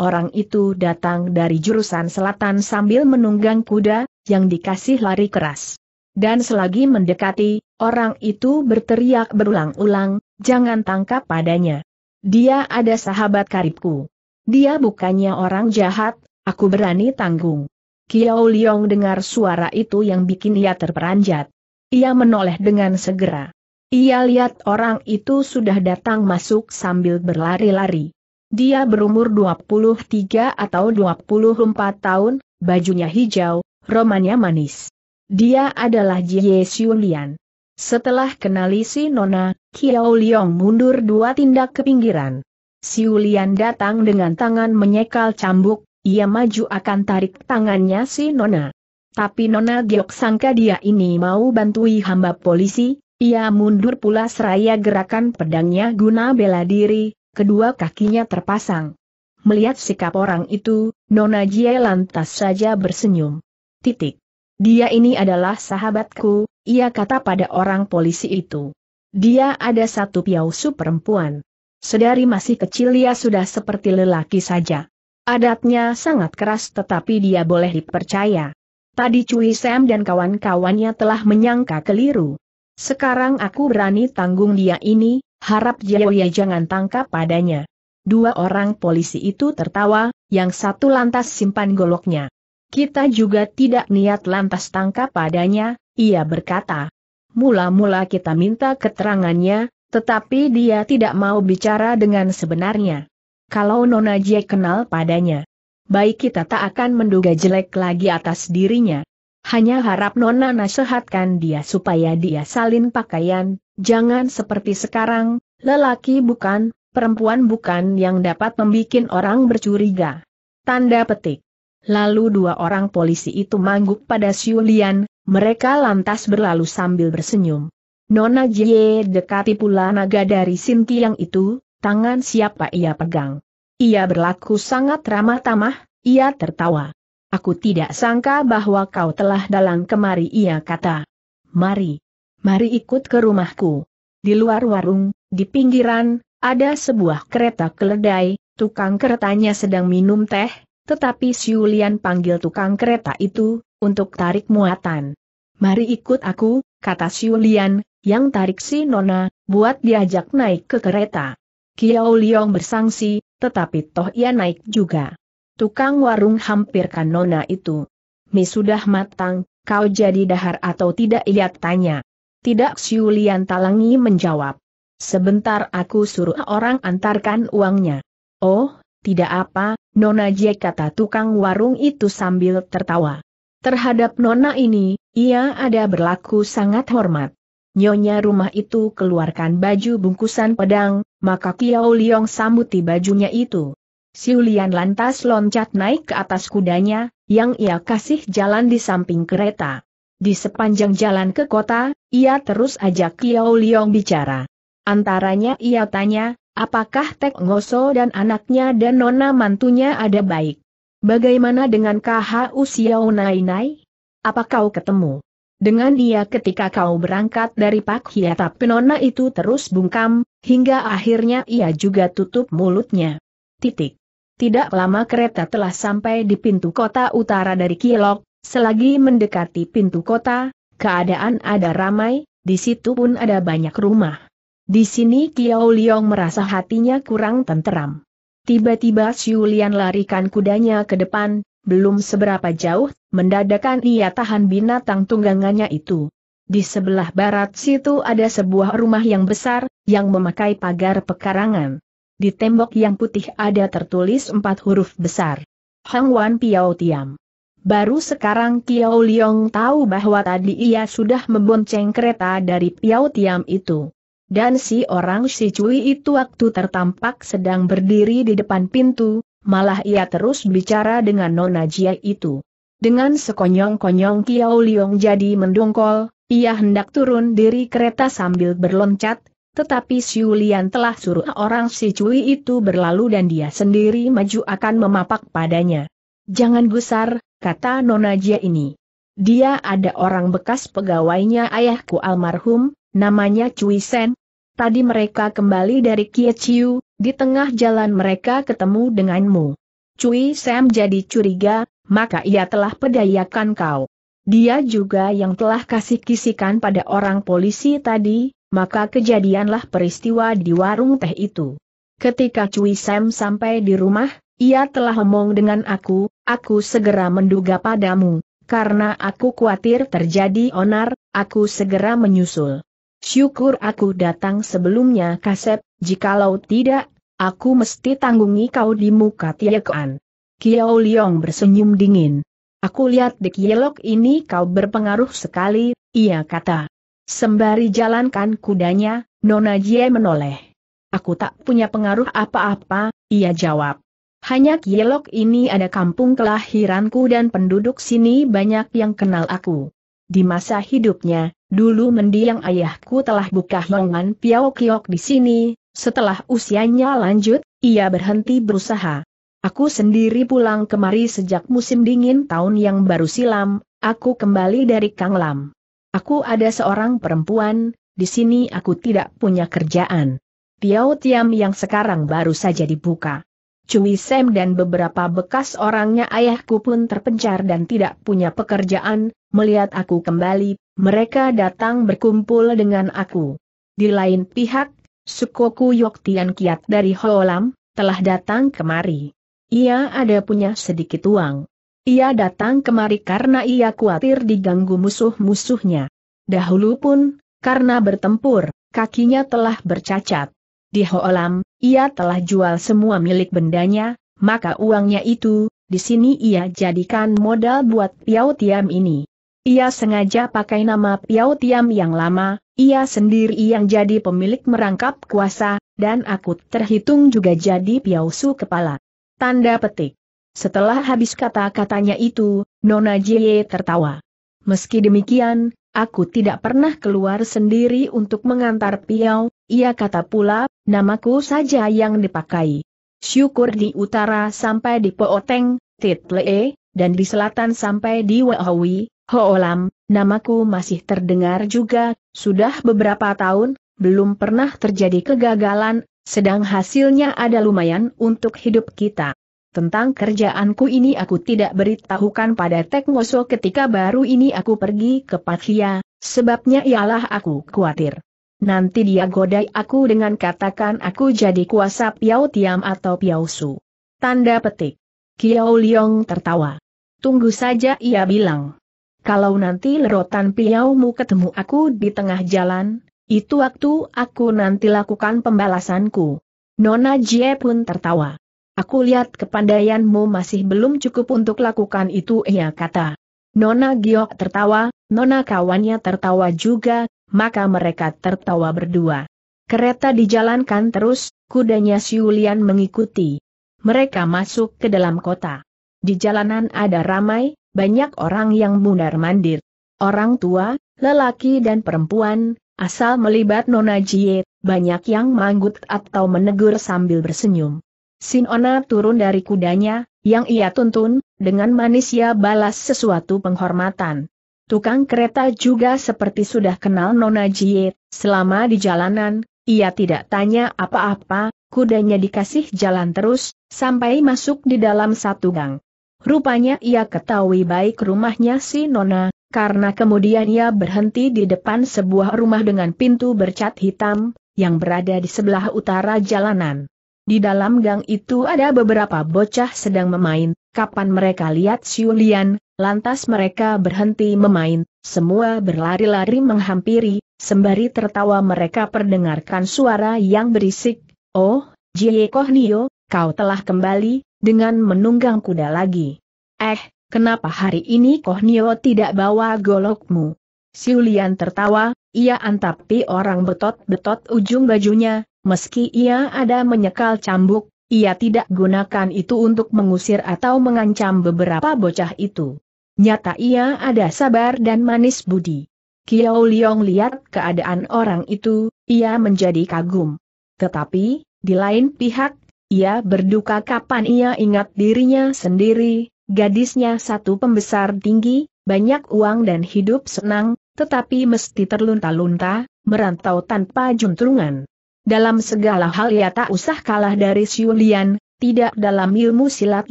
Orang itu datang dari jurusan selatan sambil menunggang kuda, yang dikasih lari keras. Dan selagi mendekati, orang itu berteriak berulang-ulang, jangan tangkap padanya. Dia ada sahabat karibku. Dia bukannya orang jahat, aku berani tanggung. Kiao Liong dengar suara itu yang bikin ia terperanjat. Ia menoleh dengan segera. Ia lihat orang itu sudah datang masuk sambil berlari-lari. Dia berumur 23 atau 24 tahun, bajunya hijau, romannya manis. Dia adalah Jie Xiulian. Setelah kenali si Nona, Kiao Liong mundur dua tindak ke pinggiran. Xiulian datang dengan tangan menyekal cambuk, ia maju akan tarik tangannya si Nona. Tapi Nona geok sangka dia ini mau bantui hamba polisi, ia mundur pula seraya gerakan pedangnya guna bela diri, kedua kakinya terpasang. Melihat sikap orang itu, Nona Jie lantas saja bersenyum. Titik. Dia ini adalah sahabatku, ia kata pada orang polisi itu. Dia ada satu piausu perempuan. Sedari masih kecil ia sudah seperti lelaki saja. Adatnya sangat keras tetapi dia boleh dipercaya. Tadi Cui Sam dan kawan-kawannya telah menyangka keliru. Sekarang aku berani tanggung dia ini, harap Jaya jangan tangkap padanya. Dua orang polisi itu tertawa, yang satu lantas simpan goloknya. Kita juga tidak niat lantas tangkap padanya, ia berkata. Mula-mula kita minta keterangannya, tetapi dia tidak mau bicara dengan sebenarnya kalau Nona Jie kenal padanya. Baik kita tak akan menduga jelek lagi atas dirinya. Hanya harap Nona nasihatkan dia supaya dia salin pakaian, jangan seperti sekarang, lelaki bukan, perempuan bukan yang dapat membuat orang bercuriga. Tanda petik. Lalu dua orang polisi itu mangguk pada Siulian, mereka lantas berlalu sambil bersenyum. Nona Jie dekati pula naga dari yang itu, tangan siapa ia pegang. Ia berlaku sangat ramah tamah, ia tertawa. Aku tidak sangka bahwa kau telah dalang kemari ia kata. Mari. Mari ikut ke rumahku. Di luar warung, di pinggiran, ada sebuah kereta keledai, tukang keretanya sedang minum teh, tetapi Siulian panggil tukang kereta itu, untuk tarik muatan. Mari ikut aku, kata Siulian, yang tarik si Nona, buat diajak naik ke kereta. Kiao Liong bersangsi, tetapi toh ia naik juga. Tukang warung hampirkan nona itu. Mi sudah matang, kau jadi dahar atau tidak ia tanya. Tidak Xiu Lian Talangi menjawab. Sebentar aku suruh orang antarkan uangnya. Oh, tidak apa, Nona J kata tukang warung itu sambil tertawa. Terhadap Nona ini, ia ada berlaku sangat hormat nyonya rumah itu keluarkan baju bungkusan pedang, maka Kiao Liong sambuti bajunya itu. Siulian lantas loncat naik ke atas kudanya, yang ia kasih jalan di samping kereta. Di sepanjang jalan ke kota, ia terus ajak Kiao Liong bicara. Antaranya ia tanya, apakah Tek Ngoso dan anaknya dan nona mantunya ada baik? Bagaimana dengan KHU Xiao Nai Nai? Apa kau ketemu? Dengan dia ketika kau berangkat dari Pak Hiatap penona itu terus bungkam, hingga akhirnya ia juga tutup mulutnya. Titik. Tidak lama kereta telah sampai di pintu kota utara dari Kilok, selagi mendekati pintu kota, keadaan ada ramai, di situ pun ada banyak rumah. Di sini Kiao Liong merasa hatinya kurang tenteram. Tiba-tiba Siulian larikan kudanya ke depan, belum seberapa jauh Mendadakan ia tahan binatang tunggangannya itu. Di sebelah barat situ ada sebuah rumah yang besar, yang memakai pagar pekarangan. Di tembok yang putih ada tertulis empat huruf besar. Hang Wan Piao Tiam. Baru sekarang Kiao Liong tahu bahwa tadi ia sudah membonceng kereta dari Piao Tiam itu. Dan si orang si Cui itu waktu tertampak sedang berdiri di depan pintu, malah ia terus bicara dengan Nona Jia itu. Dengan sekonyong-konyong Kiau Liong jadi mendongkol, ia hendak turun dari kereta sambil berloncat, tetapi Siu Lian telah suruh orang si Cui itu berlalu dan dia sendiri maju akan memapak padanya. Jangan gusar, kata Nona Jia ini. Dia ada orang bekas pegawainya ayahku almarhum, namanya Cui Sen. Tadi mereka kembali dari Chiu, di tengah jalan mereka ketemu denganmu. Cui Sam jadi curiga, maka ia telah pedayakan kau. Dia juga yang telah kasih kisikan pada orang polisi tadi, maka kejadianlah peristiwa di warung teh itu. Ketika Cui Sam sampai di rumah, ia telah omong dengan aku, aku segera menduga padamu, karena aku khawatir terjadi onar, aku segera menyusul. Syukur aku datang sebelumnya kasep, jikalau tidak, aku mesti tanggungi kau di muka Tiakuan. Kiao Liong bersenyum dingin. Aku lihat di kielok ini kau berpengaruh sekali, ia kata. Sembari jalankan kudanya, Nona Jie menoleh. Aku tak punya pengaruh apa-apa, ia jawab. Hanya kielok ini ada kampung kelahiranku dan penduduk sini banyak yang kenal aku. Di masa hidupnya, dulu mendiang ayahku telah buka hongan piao kiok di sini, setelah usianya lanjut, ia berhenti berusaha. Aku sendiri pulang kemari sejak musim dingin tahun yang baru silam, aku kembali dari Kang Lam. Aku ada seorang perempuan, di sini aku tidak punya kerjaan. Piau Tiam yang sekarang baru saja dibuka. Cui Sam dan beberapa bekas orangnya ayahku pun terpencar dan tidak punya pekerjaan, melihat aku kembali, mereka datang berkumpul dengan aku. Di lain pihak, Sukoku Yoktian Kiat dari Lam telah datang kemari. Ia ada punya sedikit uang. Ia datang kemari karena ia khawatir diganggu musuh-musuhnya. Dahulu pun, karena bertempur, kakinya telah bercacat. Di Hoolam, ia telah jual semua milik bendanya, maka uangnya itu, di sini ia jadikan modal buat Piau Tiam ini. Ia sengaja pakai nama Piau Tiam yang lama, ia sendiri yang jadi pemilik merangkap kuasa, dan aku terhitung juga jadi Piau Su kepala. Tanda petik. Setelah habis kata-katanya itu, Nona Jie tertawa. Meski demikian, aku tidak pernah keluar sendiri untuk mengantar Piau, ia kata pula, namaku saja yang dipakai. Syukur di utara sampai di Pooteng, Titlee, dan di selatan sampai di Wahawi, Hoolam, namaku masih terdengar juga, sudah beberapa tahun, belum pernah terjadi kegagalan, sedang hasilnya ada lumayan untuk hidup kita. Tentang kerjaanku ini aku tidak beritahukan pada Tek Ngoso ketika baru ini aku pergi ke Pathia, sebabnya ialah aku khawatir. Nanti dia godai aku dengan katakan aku jadi kuasa Piao Tiam atau Piao Su. Tanda petik. Kiao Liong tertawa. Tunggu saja ia bilang. Kalau nanti lerotan Piaumu ketemu aku di tengah jalan, itu waktu aku nanti lakukan pembalasanku. Nona Jie pun tertawa. Aku lihat kepandaianmu masih belum cukup untuk lakukan itu ia kata. Nona Giok tertawa, Nona kawannya tertawa juga, maka mereka tertawa berdua. Kereta dijalankan terus, kudanya Siulian mengikuti. Mereka masuk ke dalam kota. Di jalanan ada ramai, banyak orang yang mundar-mandir. Orang tua, lelaki dan perempuan, Asal melibat Nona Jie, banyak yang manggut atau menegur sambil bersenyum. Sinona turun dari kudanya, yang ia tuntun, dengan manis ia balas sesuatu penghormatan. Tukang kereta juga seperti sudah kenal Nona Jie, selama di jalanan, ia tidak tanya apa-apa, kudanya dikasih jalan terus, sampai masuk di dalam satu gang. Rupanya ia ketahui baik rumahnya si Nona, karena kemudian ia berhenti di depan sebuah rumah dengan pintu bercat hitam, yang berada di sebelah utara jalanan. Di dalam gang itu ada beberapa bocah sedang memain, kapan mereka lihat Siulian, lantas mereka berhenti memain, semua berlari-lari menghampiri, sembari tertawa mereka perdengarkan suara yang berisik, Oh, Jie Nio, kau telah kembali, dengan menunggang kuda lagi. Eh, Kenapa hari ini Koh Nio tidak bawa golokmu? Siulian tertawa, ia antapi orang betot-betot ujung bajunya, meski ia ada menyekal cambuk, ia tidak gunakan itu untuk mengusir atau mengancam beberapa bocah itu. Nyata ia ada sabar dan manis budi. Kiao Liong lihat keadaan orang itu, ia menjadi kagum. Tetapi, di lain pihak, ia berduka kapan ia ingat dirinya sendiri, Gadisnya satu pembesar tinggi, banyak uang dan hidup senang, tetapi mesti terlunta-lunta, merantau tanpa juntrungan. Dalam segala hal ia tak usah kalah dari Siulian, tidak dalam ilmu silat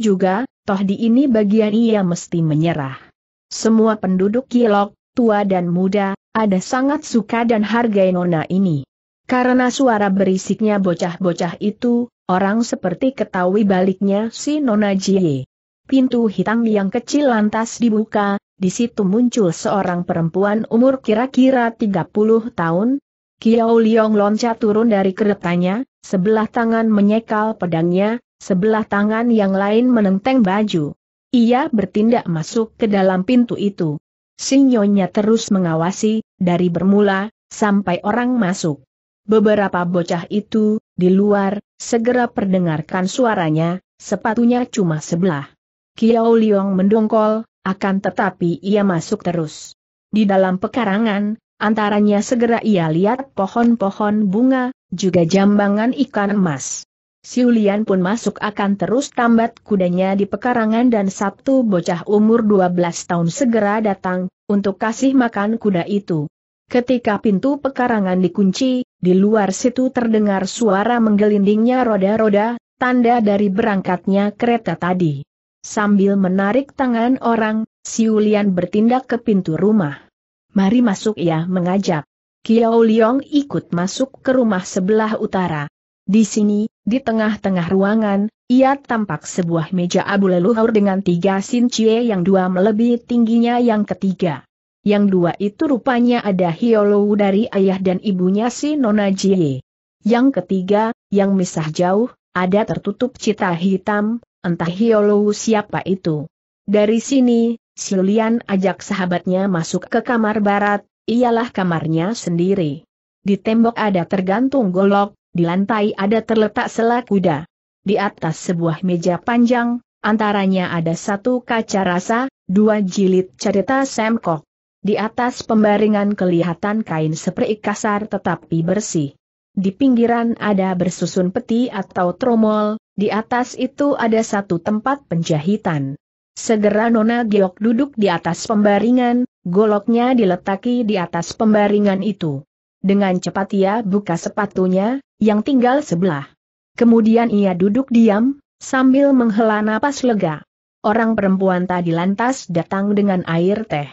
juga, toh di ini bagian ia mesti menyerah. Semua penduduk Kilok, tua dan muda, ada sangat suka dan hargai nona ini. Karena suara berisiknya bocah-bocah itu, orang seperti ketahui baliknya si nona Jie pintu hitam yang kecil lantas dibuka, di situ muncul seorang perempuan umur kira-kira 30 tahun. Kiao Liong loncat turun dari keretanya, sebelah tangan menyekal pedangnya, sebelah tangan yang lain menenteng baju. Ia bertindak masuk ke dalam pintu itu. Sinyonya terus mengawasi, dari bermula, sampai orang masuk. Beberapa bocah itu, di luar, segera perdengarkan suaranya, sepatunya cuma sebelah. Kiau Liong mendongkol, akan tetapi ia masuk terus. Di dalam pekarangan, antaranya segera ia lihat pohon-pohon bunga, juga jambangan ikan emas. Siulian pun masuk akan terus tambat kudanya di pekarangan dan Sabtu bocah umur 12 tahun segera datang, untuk kasih makan kuda itu. Ketika pintu pekarangan dikunci, di luar situ terdengar suara menggelindingnya roda-roda, tanda dari berangkatnya kereta tadi. Sambil menarik tangan orang, Siulian bertindak ke pintu rumah. Mari masuk ya, mengajak. Kiao Liong ikut masuk ke rumah sebelah utara. Di sini, di tengah-tengah ruangan, ia tampak sebuah meja abu leluhur dengan tiga sincie yang dua melebihi tingginya yang ketiga. Yang dua itu rupanya ada hiolou dari ayah dan ibunya si Nona Jie. Yang ketiga, yang misah jauh, ada tertutup cita hitam, Entah Hiolou siapa itu. Dari sini, Silian ajak sahabatnya masuk ke kamar barat, ialah kamarnya sendiri. Di tembok ada tergantung golok, di lantai ada terletak selak kuda. Di atas sebuah meja panjang, antaranya ada satu kaca rasa, dua jilid cerita Semkok. Di atas pembaringan kelihatan kain seperti kasar tetapi bersih. Di pinggiran ada bersusun peti atau tromol, di atas itu ada satu tempat penjahitan. Segera Nona Geok duduk di atas pembaringan, goloknya diletaki di atas pembaringan itu. Dengan cepat ia buka sepatunya, yang tinggal sebelah. Kemudian ia duduk diam, sambil menghela napas lega. Orang perempuan tadi lantas datang dengan air teh.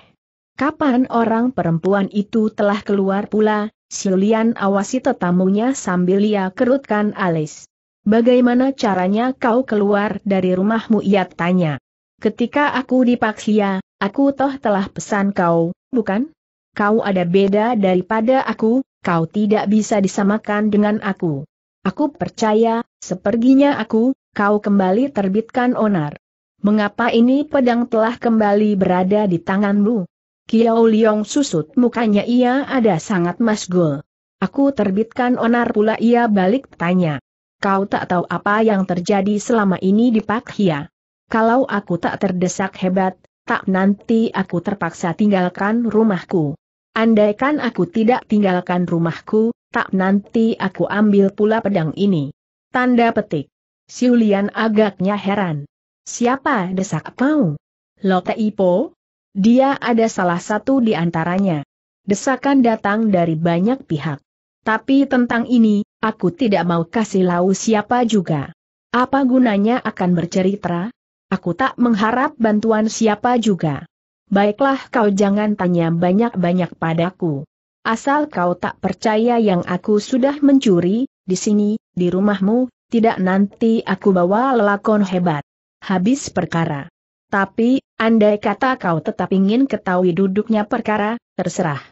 Kapan orang perempuan itu telah keluar pula, Silian awasi tetamunya sambil ia kerutkan alis. Bagaimana caranya kau keluar dari rumahmu ia tanya. Ketika aku dipaksia, aku toh telah pesan kau, bukan? Kau ada beda daripada aku, kau tidak bisa disamakan dengan aku. Aku percaya, seperginya aku, kau kembali terbitkan onar. Mengapa ini pedang telah kembali berada di tanganmu? Kiau Liong susut mukanya ia ada sangat masgul. Aku terbitkan onar pula ia balik tanya. Kau tak tahu apa yang terjadi selama ini di Pak Hia. Kalau aku tak terdesak hebat, tak nanti aku terpaksa tinggalkan rumahku. Andaikan aku tidak tinggalkan rumahku, tak nanti aku ambil pula pedang ini. Tanda petik. Siulian agaknya heran. Siapa desak kau? Lo Ipo? Dia ada salah satu di antaranya. Desakan datang dari banyak pihak. Tapi tentang ini, aku tidak mau kasih lau siapa juga. Apa gunanya akan bercerita? Aku tak mengharap bantuan siapa juga. Baiklah kau jangan tanya banyak-banyak padaku. Asal kau tak percaya yang aku sudah mencuri, di sini, di rumahmu, tidak nanti aku bawa lelakon hebat. Habis perkara. Tapi, andai kata kau tetap ingin ketahui duduknya perkara, terserah.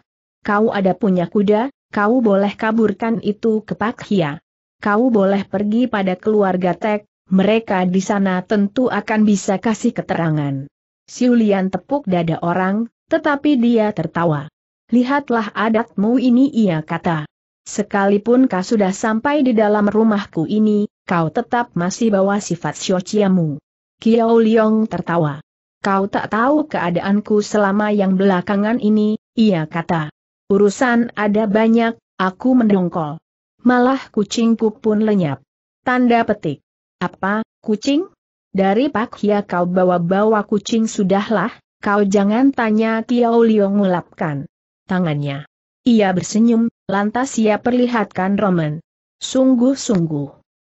Kau ada punya kuda, kau boleh kaburkan itu ke Pak Hia. Kau boleh pergi pada keluarga Tek, mereka di sana tentu akan bisa kasih keterangan. Siulian tepuk dada orang, tetapi dia tertawa. Lihatlah adatmu ini ia kata. Sekalipun kau sudah sampai di dalam rumahku ini, kau tetap masih bawa sifat syociamu. Kiao Liong tertawa. Kau tak tahu keadaanku selama yang belakangan ini, ia kata. Urusan ada banyak, aku mendongkol. Malah kucingku pun lenyap. Tanda petik. Apa, kucing? Dari Pak Hia kau bawa-bawa kucing sudahlah, kau jangan tanya Kiao Liong ngulapkan tangannya. Ia bersenyum, lantas ia perlihatkan Roman. Sungguh-sungguh.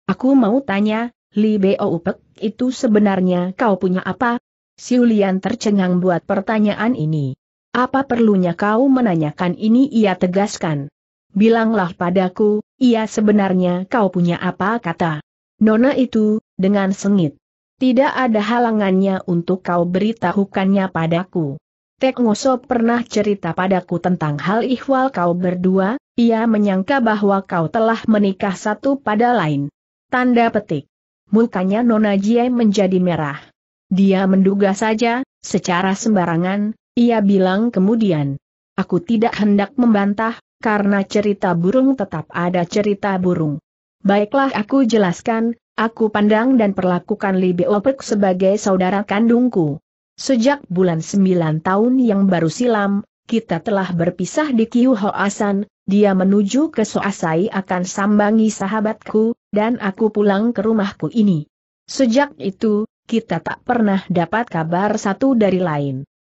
Aku mau tanya, Li Beo Upek, itu sebenarnya kau punya apa? Siulian tercengang buat pertanyaan ini. Apa perlunya kau menanyakan ini ia tegaskan. Bilanglah padaku, ia sebenarnya kau punya apa kata. Nona itu, dengan sengit. Tidak ada halangannya untuk kau beritahukannya padaku. Tek Ngoso pernah cerita padaku tentang hal ihwal kau berdua, ia menyangka bahwa kau telah menikah satu pada lain. Tanda petik mukanya Nona Jie menjadi merah. Dia menduga saja, secara sembarangan, ia bilang kemudian. Aku tidak hendak membantah, karena cerita burung tetap ada cerita burung. Baiklah aku jelaskan, aku pandang dan perlakukan Li Beopek sebagai saudara kandungku. Sejak bulan sembilan tahun yang baru silam, kita telah berpisah di Kiu Hoasan, dia menuju ke Soasai akan sambangi sahabatku, dan aku pulang ke rumahku ini. Sejak itu, kita tak pernah dapat kabar satu dari lain.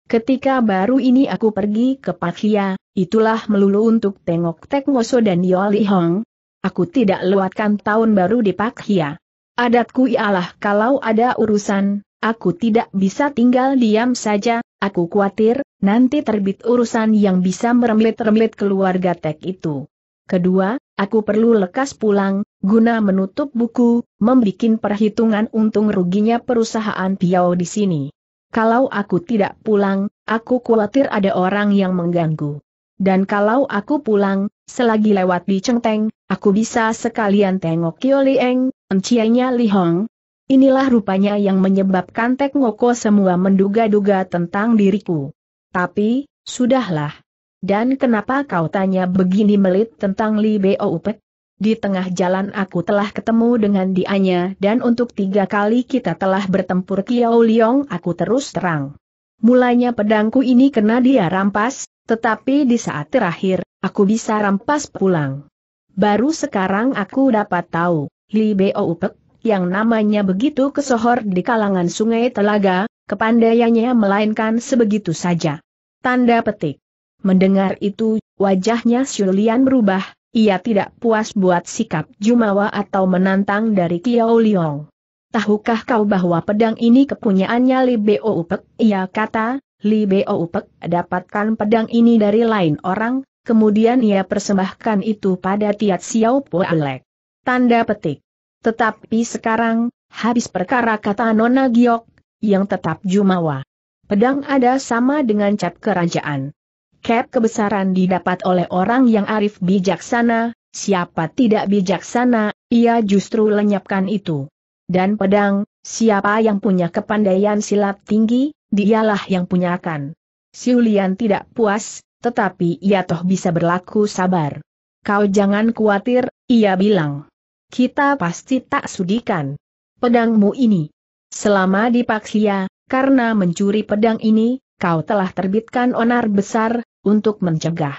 Ketika baru ini aku pergi ke Pakia, itulah melulu untuk tengok Tek Ngoso dan Yoli Hong. Aku tidak lewatkan tahun baru di Pakia. Adatku ialah kalau ada urusan, aku tidak bisa tinggal diam saja, Aku khawatir, nanti terbit urusan yang bisa meremlit-remlit keluarga Tek itu. Kedua, aku perlu lekas pulang, guna menutup buku, membuat perhitungan untung ruginya perusahaan piao di sini. Kalau aku tidak pulang, aku khawatir ada orang yang mengganggu. Dan kalau aku pulang, selagi lewat di Cengteng, aku bisa sekalian tengok Kiolieng, encianya Li Hong, Inilah rupanya yang menyebabkan Tek Ngoko semua menduga-duga tentang diriku. Tapi, sudahlah. Dan kenapa kau tanya begini melit tentang Li Beo Upek? Di tengah jalan aku telah ketemu dengan dianya dan untuk tiga kali kita telah bertempur Kiao Liong aku terus terang. Mulanya pedangku ini kena dia rampas, tetapi di saat terakhir, aku bisa rampas pulang. Baru sekarang aku dapat tahu, Li Beo Upek, yang namanya begitu kesohor di kalangan sungai telaga, kepandaiannya melainkan sebegitu saja. Tanda petik. Mendengar itu, wajahnya Xulian berubah, ia tidak puas buat sikap Jumawa atau menantang dari Kiao Liong. Tahukah kau bahwa pedang ini kepunyaannya Li Bo Upek? Ia kata, Li Bo Upek dapatkan pedang ini dari lain orang, kemudian ia persembahkan itu pada Tiat Xiao Alek. Tanda petik. Tetapi sekarang, habis perkara kata Nona Giok, yang tetap jumawa. Pedang ada sama dengan cap kerajaan. Cap kebesaran didapat oleh orang yang arif bijaksana, siapa tidak bijaksana, ia justru lenyapkan itu. Dan pedang, siapa yang punya kepandaian silat tinggi, dialah yang punyakan. Siulian tidak puas, tetapi ia toh bisa berlaku sabar. Kau jangan khawatir, ia bilang kita pasti tak sudikan. Pedangmu ini. Selama dipaksia, karena mencuri pedang ini, kau telah terbitkan onar besar, untuk mencegah.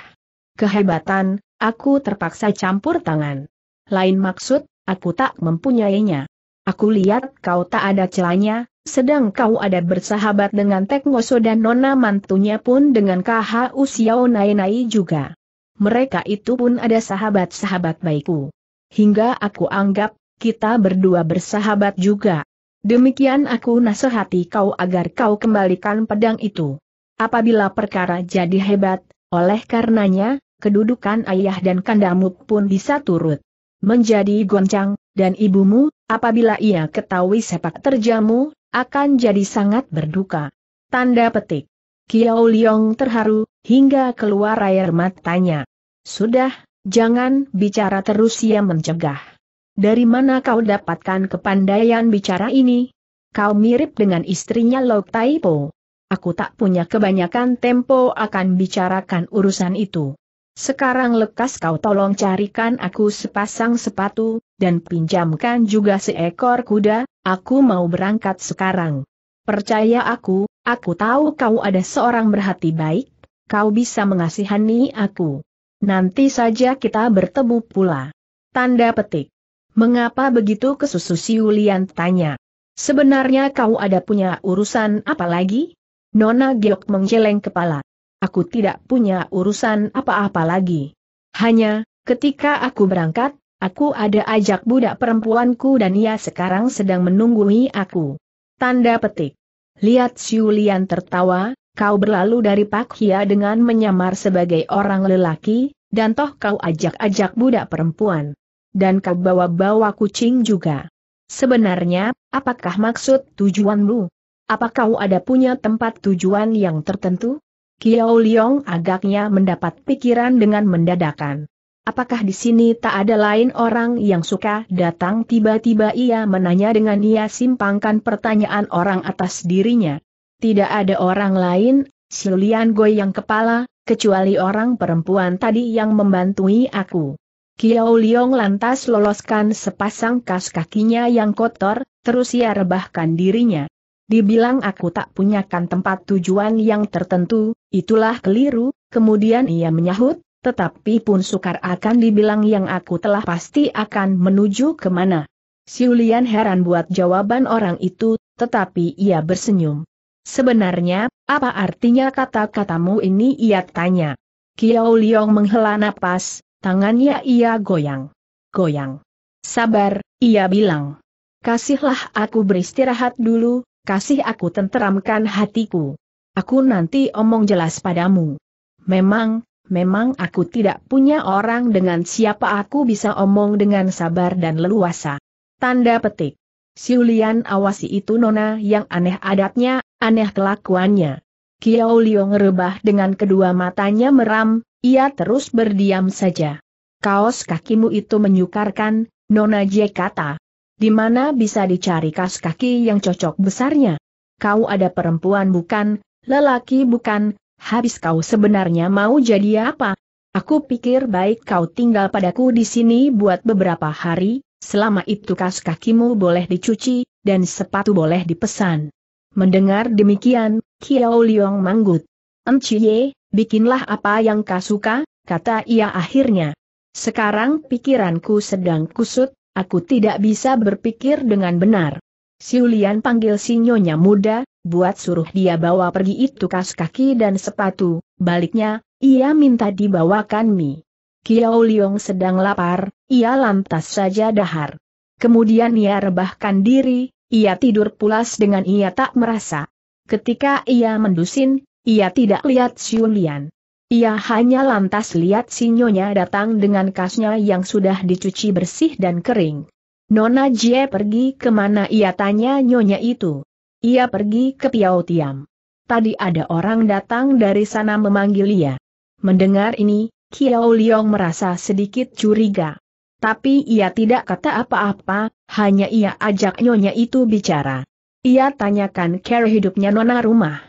Kehebatan, aku terpaksa campur tangan. Lain maksud, aku tak mempunyainya. Aku lihat kau tak ada celanya, sedang kau ada bersahabat dengan Tek Ngoso dan Nona mantunya pun dengan KH Usiao Nai Nai juga. Mereka itu pun ada sahabat-sahabat baikku hingga aku anggap, kita berdua bersahabat juga. Demikian aku nasihati kau agar kau kembalikan pedang itu. Apabila perkara jadi hebat, oleh karenanya, kedudukan ayah dan kandamu pun bisa turut menjadi goncang, dan ibumu, apabila ia ketahui sepak terjamu, akan jadi sangat berduka. Tanda petik. Kiao Liong terharu, hingga keluar air matanya. Sudah, Jangan bicara terus ia mencegah. Dari mana kau dapatkan kepandaian bicara ini? Kau mirip dengan istrinya Lok Taipo. Aku tak punya kebanyakan tempo akan bicarakan urusan itu. Sekarang lekas kau tolong carikan aku sepasang sepatu, dan pinjamkan juga seekor kuda, aku mau berangkat sekarang. Percaya aku, aku tahu kau ada seorang berhati baik, kau bisa mengasihani aku. Nanti saja kita bertemu pula. Tanda petik. Mengapa begitu kesusu Siulian tanya. Sebenarnya kau ada punya urusan apa lagi? Nona Geok menggeleng kepala. Aku tidak punya urusan apa-apa lagi. Hanya, ketika aku berangkat, aku ada ajak budak perempuanku dan ia sekarang sedang menunggui aku. Tanda petik. Lihat Siulian tertawa, kau berlalu dari Pak Hia dengan menyamar sebagai orang lelaki, dan toh kau ajak-ajak budak perempuan. Dan kau bawa-bawa kucing juga. Sebenarnya, apakah maksud tujuanmu? Apakah kau ada punya tempat tujuan yang tertentu? Kiao Liong agaknya mendapat pikiran dengan mendadakan. Apakah di sini tak ada lain orang yang suka datang tiba-tiba ia menanya dengan ia simpangkan pertanyaan orang atas dirinya. Tidak ada orang lain, Silian goyang kepala, kecuali orang perempuan tadi yang membantui aku. Kiao Liong lantas loloskan sepasang kas kakinya yang kotor, terus ia rebahkan dirinya. Dibilang aku tak punyakan tempat tujuan yang tertentu, itulah keliru, kemudian ia menyahut, tetapi pun sukar akan dibilang yang aku telah pasti akan menuju kemana. Siulian heran buat jawaban orang itu, tetapi ia bersenyum. Sebenarnya, apa artinya kata-katamu ini ia tanya. Kiao Liong menghela napas, tangannya ia goyang. Goyang. Sabar, ia bilang. Kasihlah aku beristirahat dulu, kasih aku tenteramkan hatiku. Aku nanti omong jelas padamu. Memang, memang aku tidak punya orang dengan siapa aku bisa omong dengan sabar dan leluasa. Tanda petik. Siulian awasi itu nona yang aneh adatnya, Aneh kelakuannya. Kiao Liong rebah dengan kedua matanya meram, ia terus berdiam saja. Kaos kakimu itu menyukarkan, Nona J kata. Di mana bisa dicari kaos kaki yang cocok besarnya? Kau ada perempuan bukan, lelaki bukan, habis kau sebenarnya mau jadi apa? Aku pikir baik kau tinggal padaku di sini buat beberapa hari, selama itu kaos kakimu boleh dicuci, dan sepatu boleh dipesan. Mendengar demikian, Kiao Liong manggut. Enciye, bikinlah apa yang kau suka, kata ia akhirnya. Sekarang pikiranku sedang kusut, aku tidak bisa berpikir dengan benar. Siulian panggil si nyonya muda, buat suruh dia bawa pergi itu kas kaki dan sepatu, baliknya, ia minta dibawakan mie. Kiao Liong sedang lapar, ia lantas saja dahar. Kemudian ia rebahkan diri, ia tidur pulas dengan ia tak merasa. Ketika ia mendusin, ia tidak lihat Siulian. Ia hanya lantas lihat si nyonya datang dengan kasnya yang sudah dicuci bersih dan kering. Nona Jie pergi kemana ia tanya nyonya itu. Ia pergi ke Piao Tiam. Tadi ada orang datang dari sana memanggil ia. Mendengar ini, Kiao Liong merasa sedikit curiga. Tapi ia tidak kata apa-apa, hanya ia ajak nyonya itu bicara. Ia tanyakan care hidupnya nona rumah.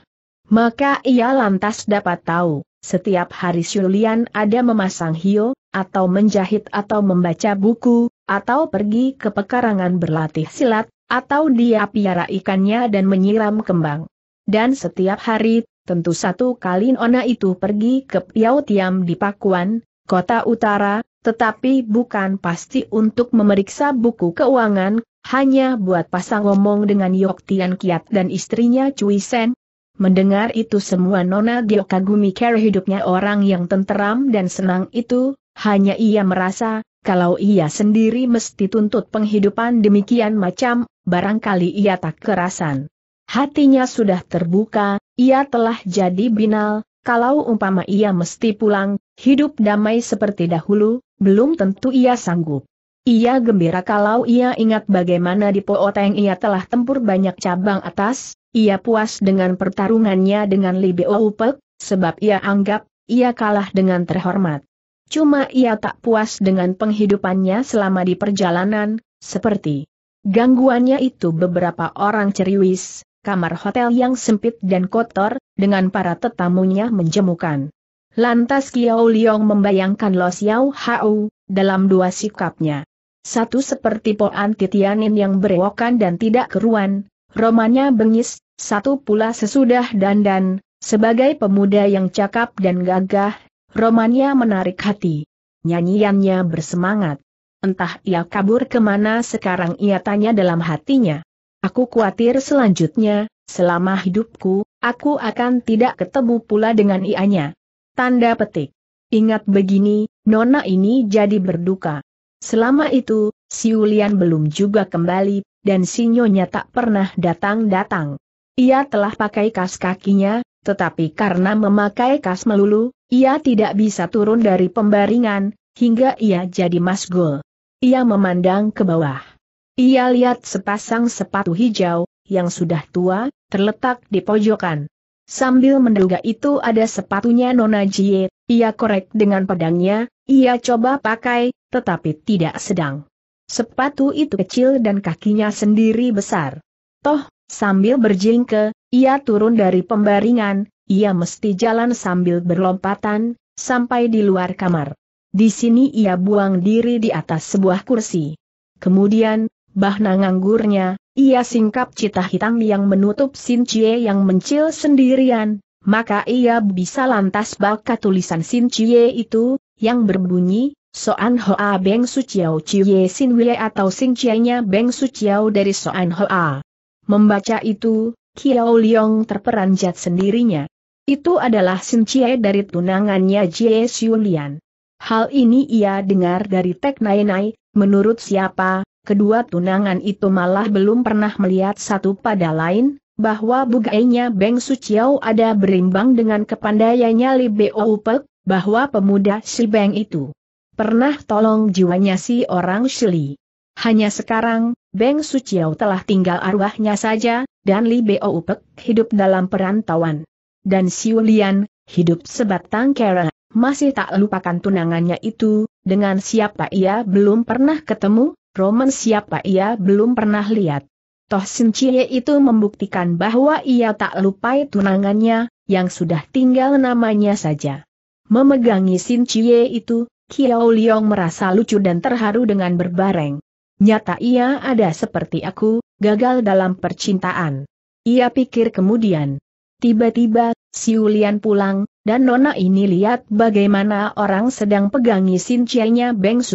Maka ia lantas dapat tahu, setiap hari Syulian ada memasang hio, atau menjahit atau membaca buku, atau pergi ke pekarangan berlatih silat, atau dia piara ikannya dan menyiram kembang. Dan setiap hari Tentu satu kali Nona itu pergi ke Piau Tiam di Pakuan, kota utara, tetapi bukan pasti untuk memeriksa buku keuangan, hanya buat pasang ngomong dengan Yok Tian Kiat dan istrinya Cui Sen. Mendengar itu semua Nona Gio kagumi care hidupnya orang yang tenteram dan senang itu, hanya ia merasa, kalau ia sendiri mesti tuntut penghidupan demikian macam, barangkali ia tak kerasan. Hatinya sudah terbuka, ia telah jadi binal, kalau umpama ia mesti pulang, hidup damai seperti dahulu, belum tentu ia sanggup. Ia gembira kalau ia ingat bagaimana di Pooteng ia telah tempur banyak cabang atas, ia puas dengan pertarungannya dengan Libio Upek, sebab ia anggap, ia kalah dengan terhormat. Cuma ia tak puas dengan penghidupannya selama di perjalanan, seperti gangguannya itu beberapa orang ceriwis, kamar hotel yang sempit dan kotor, dengan para tetamunya menjemukan. Lantas Kiao Liong membayangkan Lo Xiao Hao, dalam dua sikapnya. Satu seperti Po Antitianin yang berewokan dan tidak keruan, romannya bengis, satu pula sesudah dandan, sebagai pemuda yang cakap dan gagah, romannya menarik hati. Nyanyiannya bersemangat. Entah ia kabur kemana sekarang ia tanya dalam hatinya. Aku khawatir selanjutnya, selama hidupku, aku akan tidak ketemu pula dengan ianya. Tanda petik. Ingat begini, Nona ini jadi berduka. Selama itu, si Siulian belum juga kembali, dan si nyonya tak pernah datang-datang. Ia telah pakai kas kakinya, tetapi karena memakai kas melulu, ia tidak bisa turun dari pembaringan, hingga ia jadi masgul. Ia memandang ke bawah. Ia lihat sepasang sepatu hijau, yang sudah tua, terletak di pojokan. Sambil menduga itu ada sepatunya Nona Jie, ia korek dengan pedangnya, ia coba pakai, tetapi tidak sedang. Sepatu itu kecil dan kakinya sendiri besar. Toh, sambil berjingke, ia turun dari pembaringan, ia mesti jalan sambil berlompatan, sampai di luar kamar. Di sini ia buang diri di atas sebuah kursi. Kemudian, bahna nganggurnya, ia singkap cita hitam yang menutup Sin Chie yang mencil sendirian, maka ia bisa lantas baca tulisan Sin Chie itu, yang berbunyi, Soan Hoa Beng Suciao Chie Sin Wie atau Sin Chie-nya Beng Suciao dari Soan Hoa. Membaca itu, Kiao Liong terperanjat sendirinya. Itu adalah Sin Chie dari tunangannya Jie Lian. Hal ini ia dengar dari Tek Nai Nai, menurut siapa, kedua tunangan itu malah belum pernah melihat satu pada lain, bahwa bugainya Beng Suciau ada berimbang dengan kepandaiannya Li Beo bahwa pemuda si Beng itu pernah tolong jiwanya si orang Shili. Hanya sekarang, Beng Suciau telah tinggal arwahnya saja, dan Li Beo hidup dalam perantauan. Dan Siu Lian, hidup sebatang kera, masih tak lupakan tunangannya itu, dengan siapa ia belum pernah ketemu, Roman siapa ia belum pernah lihat. Toh Sin Chie itu membuktikan bahwa ia tak lupai tunangannya, yang sudah tinggal namanya saja. Memegangi Sin Chie itu, Kiao Liong merasa lucu dan terharu dengan berbareng. Nyata ia ada seperti aku, gagal dalam percintaan. Ia pikir kemudian. Tiba-tiba, si Siulian pulang, dan Nona ini lihat bagaimana orang sedang pegangi Sin Chie-nya Beng Su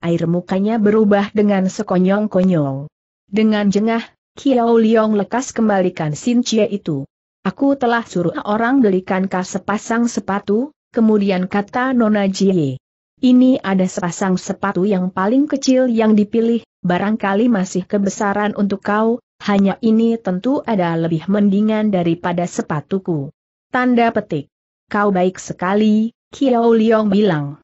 air mukanya berubah dengan sekonyong-konyong. Dengan jengah, Kiao Liong lekas kembalikan Sin Chie itu. Aku telah suruh orang belikan kau sepasang sepatu, kemudian kata Nona Jie. Ini ada sepasang sepatu yang paling kecil yang dipilih, barangkali masih kebesaran untuk kau, hanya ini tentu ada lebih mendingan daripada sepatuku. Tanda petik. Kau baik sekali, Kiao Liong bilang.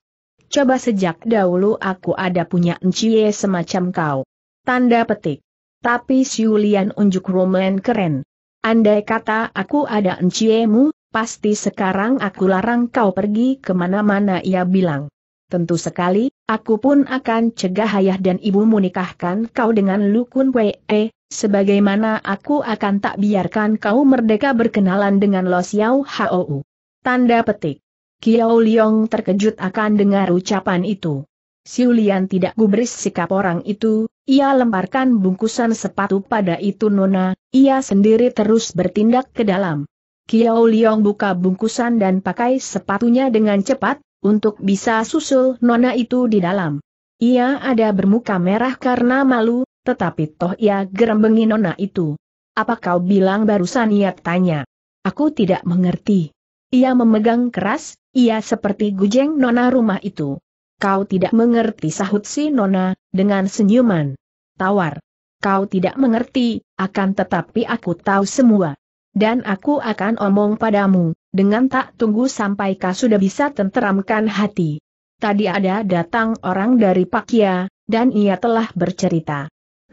Coba sejak dahulu aku ada punya encie semacam kau. Tanda petik. Tapi Siulian unjuk Roman keren. Andai kata aku ada enciemu, pasti sekarang aku larang kau pergi kemana-mana ia bilang. Tentu sekali, aku pun akan cegah ayah dan ibu menikahkan kau dengan Lukun Wei, eh, sebagaimana aku akan tak biarkan kau merdeka berkenalan dengan Lo Xiao Hou. Tanda petik. Kiao Liong terkejut akan dengar ucapan itu. Siulian tidak gubris sikap orang itu, ia lemparkan bungkusan sepatu pada itu Nona, ia sendiri terus bertindak ke dalam. Kiao Liong buka bungkusan dan pakai sepatunya dengan cepat, untuk bisa susul Nona itu di dalam. Ia ada bermuka merah karena malu, tetapi toh ia gerembengi Nona itu. Apa kau bilang barusan ia tanya? Aku tidak mengerti. Ia memegang keras, ia seperti gujeng nona rumah itu. Kau tidak mengerti sahut si nona, dengan senyuman. Tawar. Kau tidak mengerti, akan tetapi aku tahu semua. Dan aku akan omong padamu, dengan tak tunggu sampai kau sudah bisa tenteramkan hati. Tadi ada datang orang dari Pakia, dan ia telah bercerita.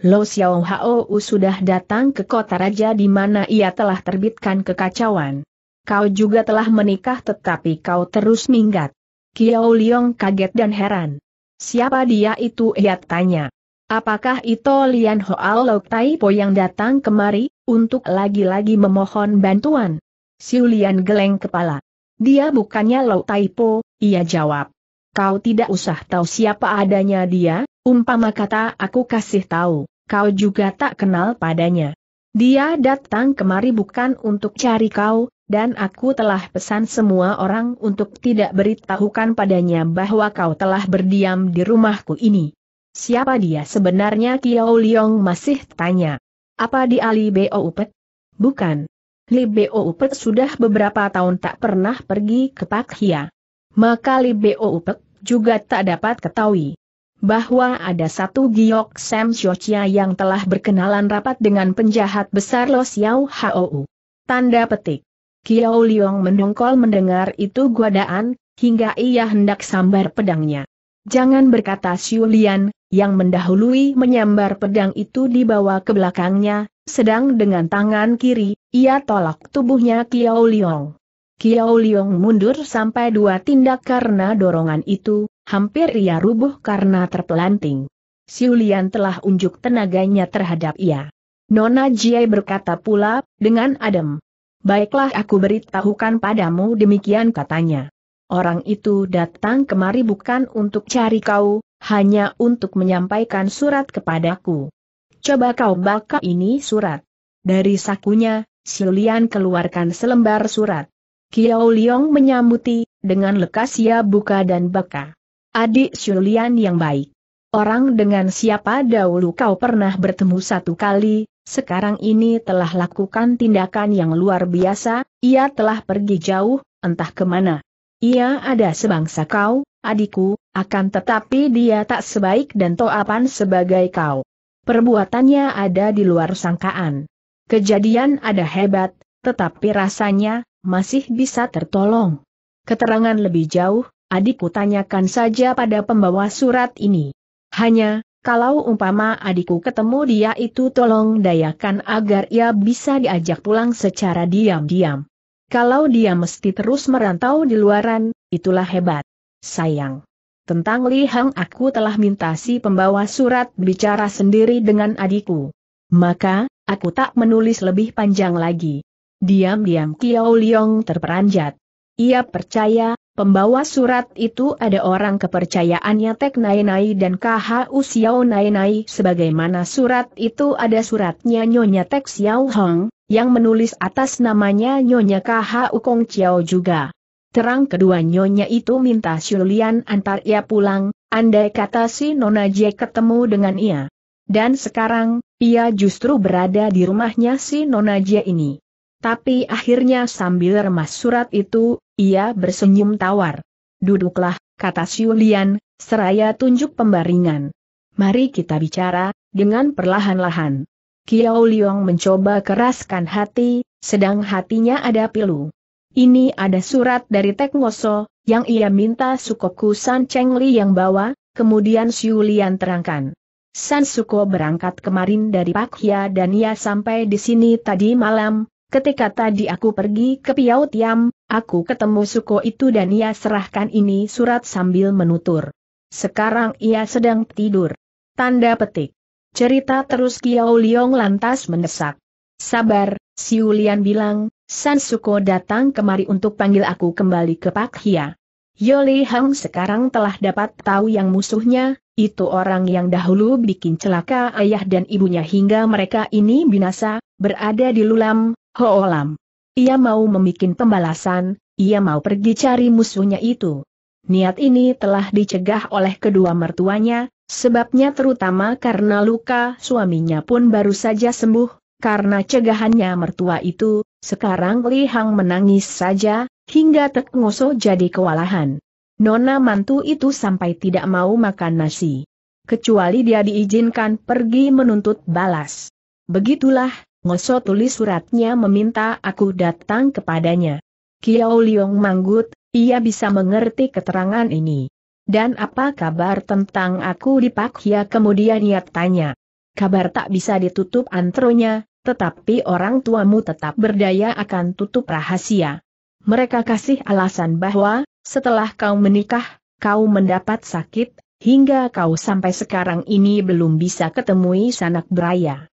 Lo Xiao Hao sudah datang ke kota raja di mana ia telah terbitkan kekacauan. Kau juga telah menikah tetapi kau terus minggat. Kiao Liong kaget dan heran. Siapa dia itu ia tanya. Apakah itu Lian Hoal Lok Taipo yang datang kemari, untuk lagi-lagi memohon bantuan? Siu Lian geleng kepala. Dia bukannya Lok Taipo, ia jawab. Kau tidak usah tahu siapa adanya dia, umpama kata aku kasih tahu, kau juga tak kenal padanya. Dia datang kemari bukan untuk cari kau, dan aku telah pesan semua orang untuk tidak beritahukan padanya bahwa kau telah berdiam di rumahku ini. Siapa dia sebenarnya Kiao Liong masih tanya. Apa di Ali Bo Upet? Bukan. Li Bo Upet sudah beberapa tahun tak pernah pergi ke Pak Hia. Maka Li Bo Upet juga tak dapat ketahui bahwa ada satu giok Sam Shochia yang telah berkenalan rapat dengan penjahat besar Lo Xiao Hou. Tanda petik. Kiau Liong mendongkol mendengar itu godaan, hingga ia hendak sambar pedangnya. Jangan berkata Siulian, yang mendahului menyambar pedang itu dibawa ke belakangnya, sedang dengan tangan kiri, ia tolak tubuhnya Kiau Liong. Kiao Liong mundur sampai dua tindak karena dorongan itu, hampir ia rubuh karena terpelanting. Siulian telah unjuk tenaganya terhadap ia. Nona Jie berkata pula, dengan adem, Baiklah aku beritahukan padamu demikian katanya. Orang itu datang kemari bukan untuk cari kau, hanya untuk menyampaikan surat kepadaku. Coba kau baca ini surat. Dari sakunya, Silian keluarkan selembar surat. Kiao Liong menyambuti, dengan lekas ia buka dan baka. Adik Silian yang baik. Orang dengan siapa dahulu kau pernah bertemu satu kali, sekarang ini telah lakukan tindakan yang luar biasa, ia telah pergi jauh, entah kemana. Ia ada sebangsa kau, adikku, akan tetapi dia tak sebaik dan toapan sebagai kau. Perbuatannya ada di luar sangkaan. Kejadian ada hebat, tetapi rasanya, masih bisa tertolong. Keterangan lebih jauh, adikku tanyakan saja pada pembawa surat ini. Hanya, kalau umpama adikku ketemu dia itu tolong dayakan agar ia bisa diajak pulang secara diam-diam. Kalau dia mesti terus merantau di luaran, itulah hebat. Sayang. Tentang Li Hang aku telah minta si pembawa surat bicara sendiri dengan adikku. Maka, aku tak menulis lebih panjang lagi. Diam-diam Kiao Liong terperanjat. Ia percaya, Pembawa surat itu ada orang kepercayaannya Tek Nai Nai dan KHU Xiao Nai Nai sebagaimana surat itu ada suratnya Nyonya Tek Xiao Hong, yang menulis atas namanya Nyonya KHU Kong Chiao juga. Terang kedua Nyonya itu minta Shulian antar ia pulang, andai kata si Nona Jie ketemu dengan ia. Dan sekarang, ia justru berada di rumahnya si Nona Jie ini. Tapi akhirnya sambil remas surat itu, ia bersenyum tawar. Duduklah, kata Siulian, seraya tunjuk pembaringan. Mari kita bicara, dengan perlahan-lahan. Kiao Liong mencoba keraskan hati, sedang hatinya ada pilu. Ini ada surat dari Tek Ngoso, yang ia minta Sukoku San Cheng Li yang bawa, kemudian Siulian terangkan. San Suko berangkat kemarin dari Pakia dan ia sampai di sini tadi malam, Ketika tadi aku pergi ke Piau Tiam, aku ketemu Suko itu dan ia serahkan ini surat sambil menutur. Sekarang ia sedang tidur. Tanda petik. Cerita terus Kiau Liong lantas mendesak. Sabar, Siu Lian bilang, San Suko datang kemari untuk panggil aku kembali ke Pak Hia. Yoli Hang sekarang telah dapat tahu yang musuhnya, itu orang yang dahulu bikin celaka ayah dan ibunya hingga mereka ini binasa, berada di Lulam, Hoolam. Ia mau memikin pembalasan, ia mau pergi cari musuhnya itu. Niat ini telah dicegah oleh kedua mertuanya, sebabnya terutama karena luka suaminya pun baru saja sembuh, karena cegahannya mertua itu, sekarang Li Hang menangis saja, hingga Tek jadi kewalahan. Nona mantu itu sampai tidak mau makan nasi. Kecuali dia diizinkan pergi menuntut balas. Begitulah, Ngoso tulis suratnya meminta aku datang kepadanya. Kiao Liong manggut, ia bisa mengerti keterangan ini. Dan apa kabar tentang aku di Pak Hia kemudian ia tanya. Kabar tak bisa ditutup antronya, tetapi orang tuamu tetap berdaya akan tutup rahasia. Mereka kasih alasan bahwa, setelah kau menikah, kau mendapat sakit, hingga kau sampai sekarang ini belum bisa ketemui sanak beraya.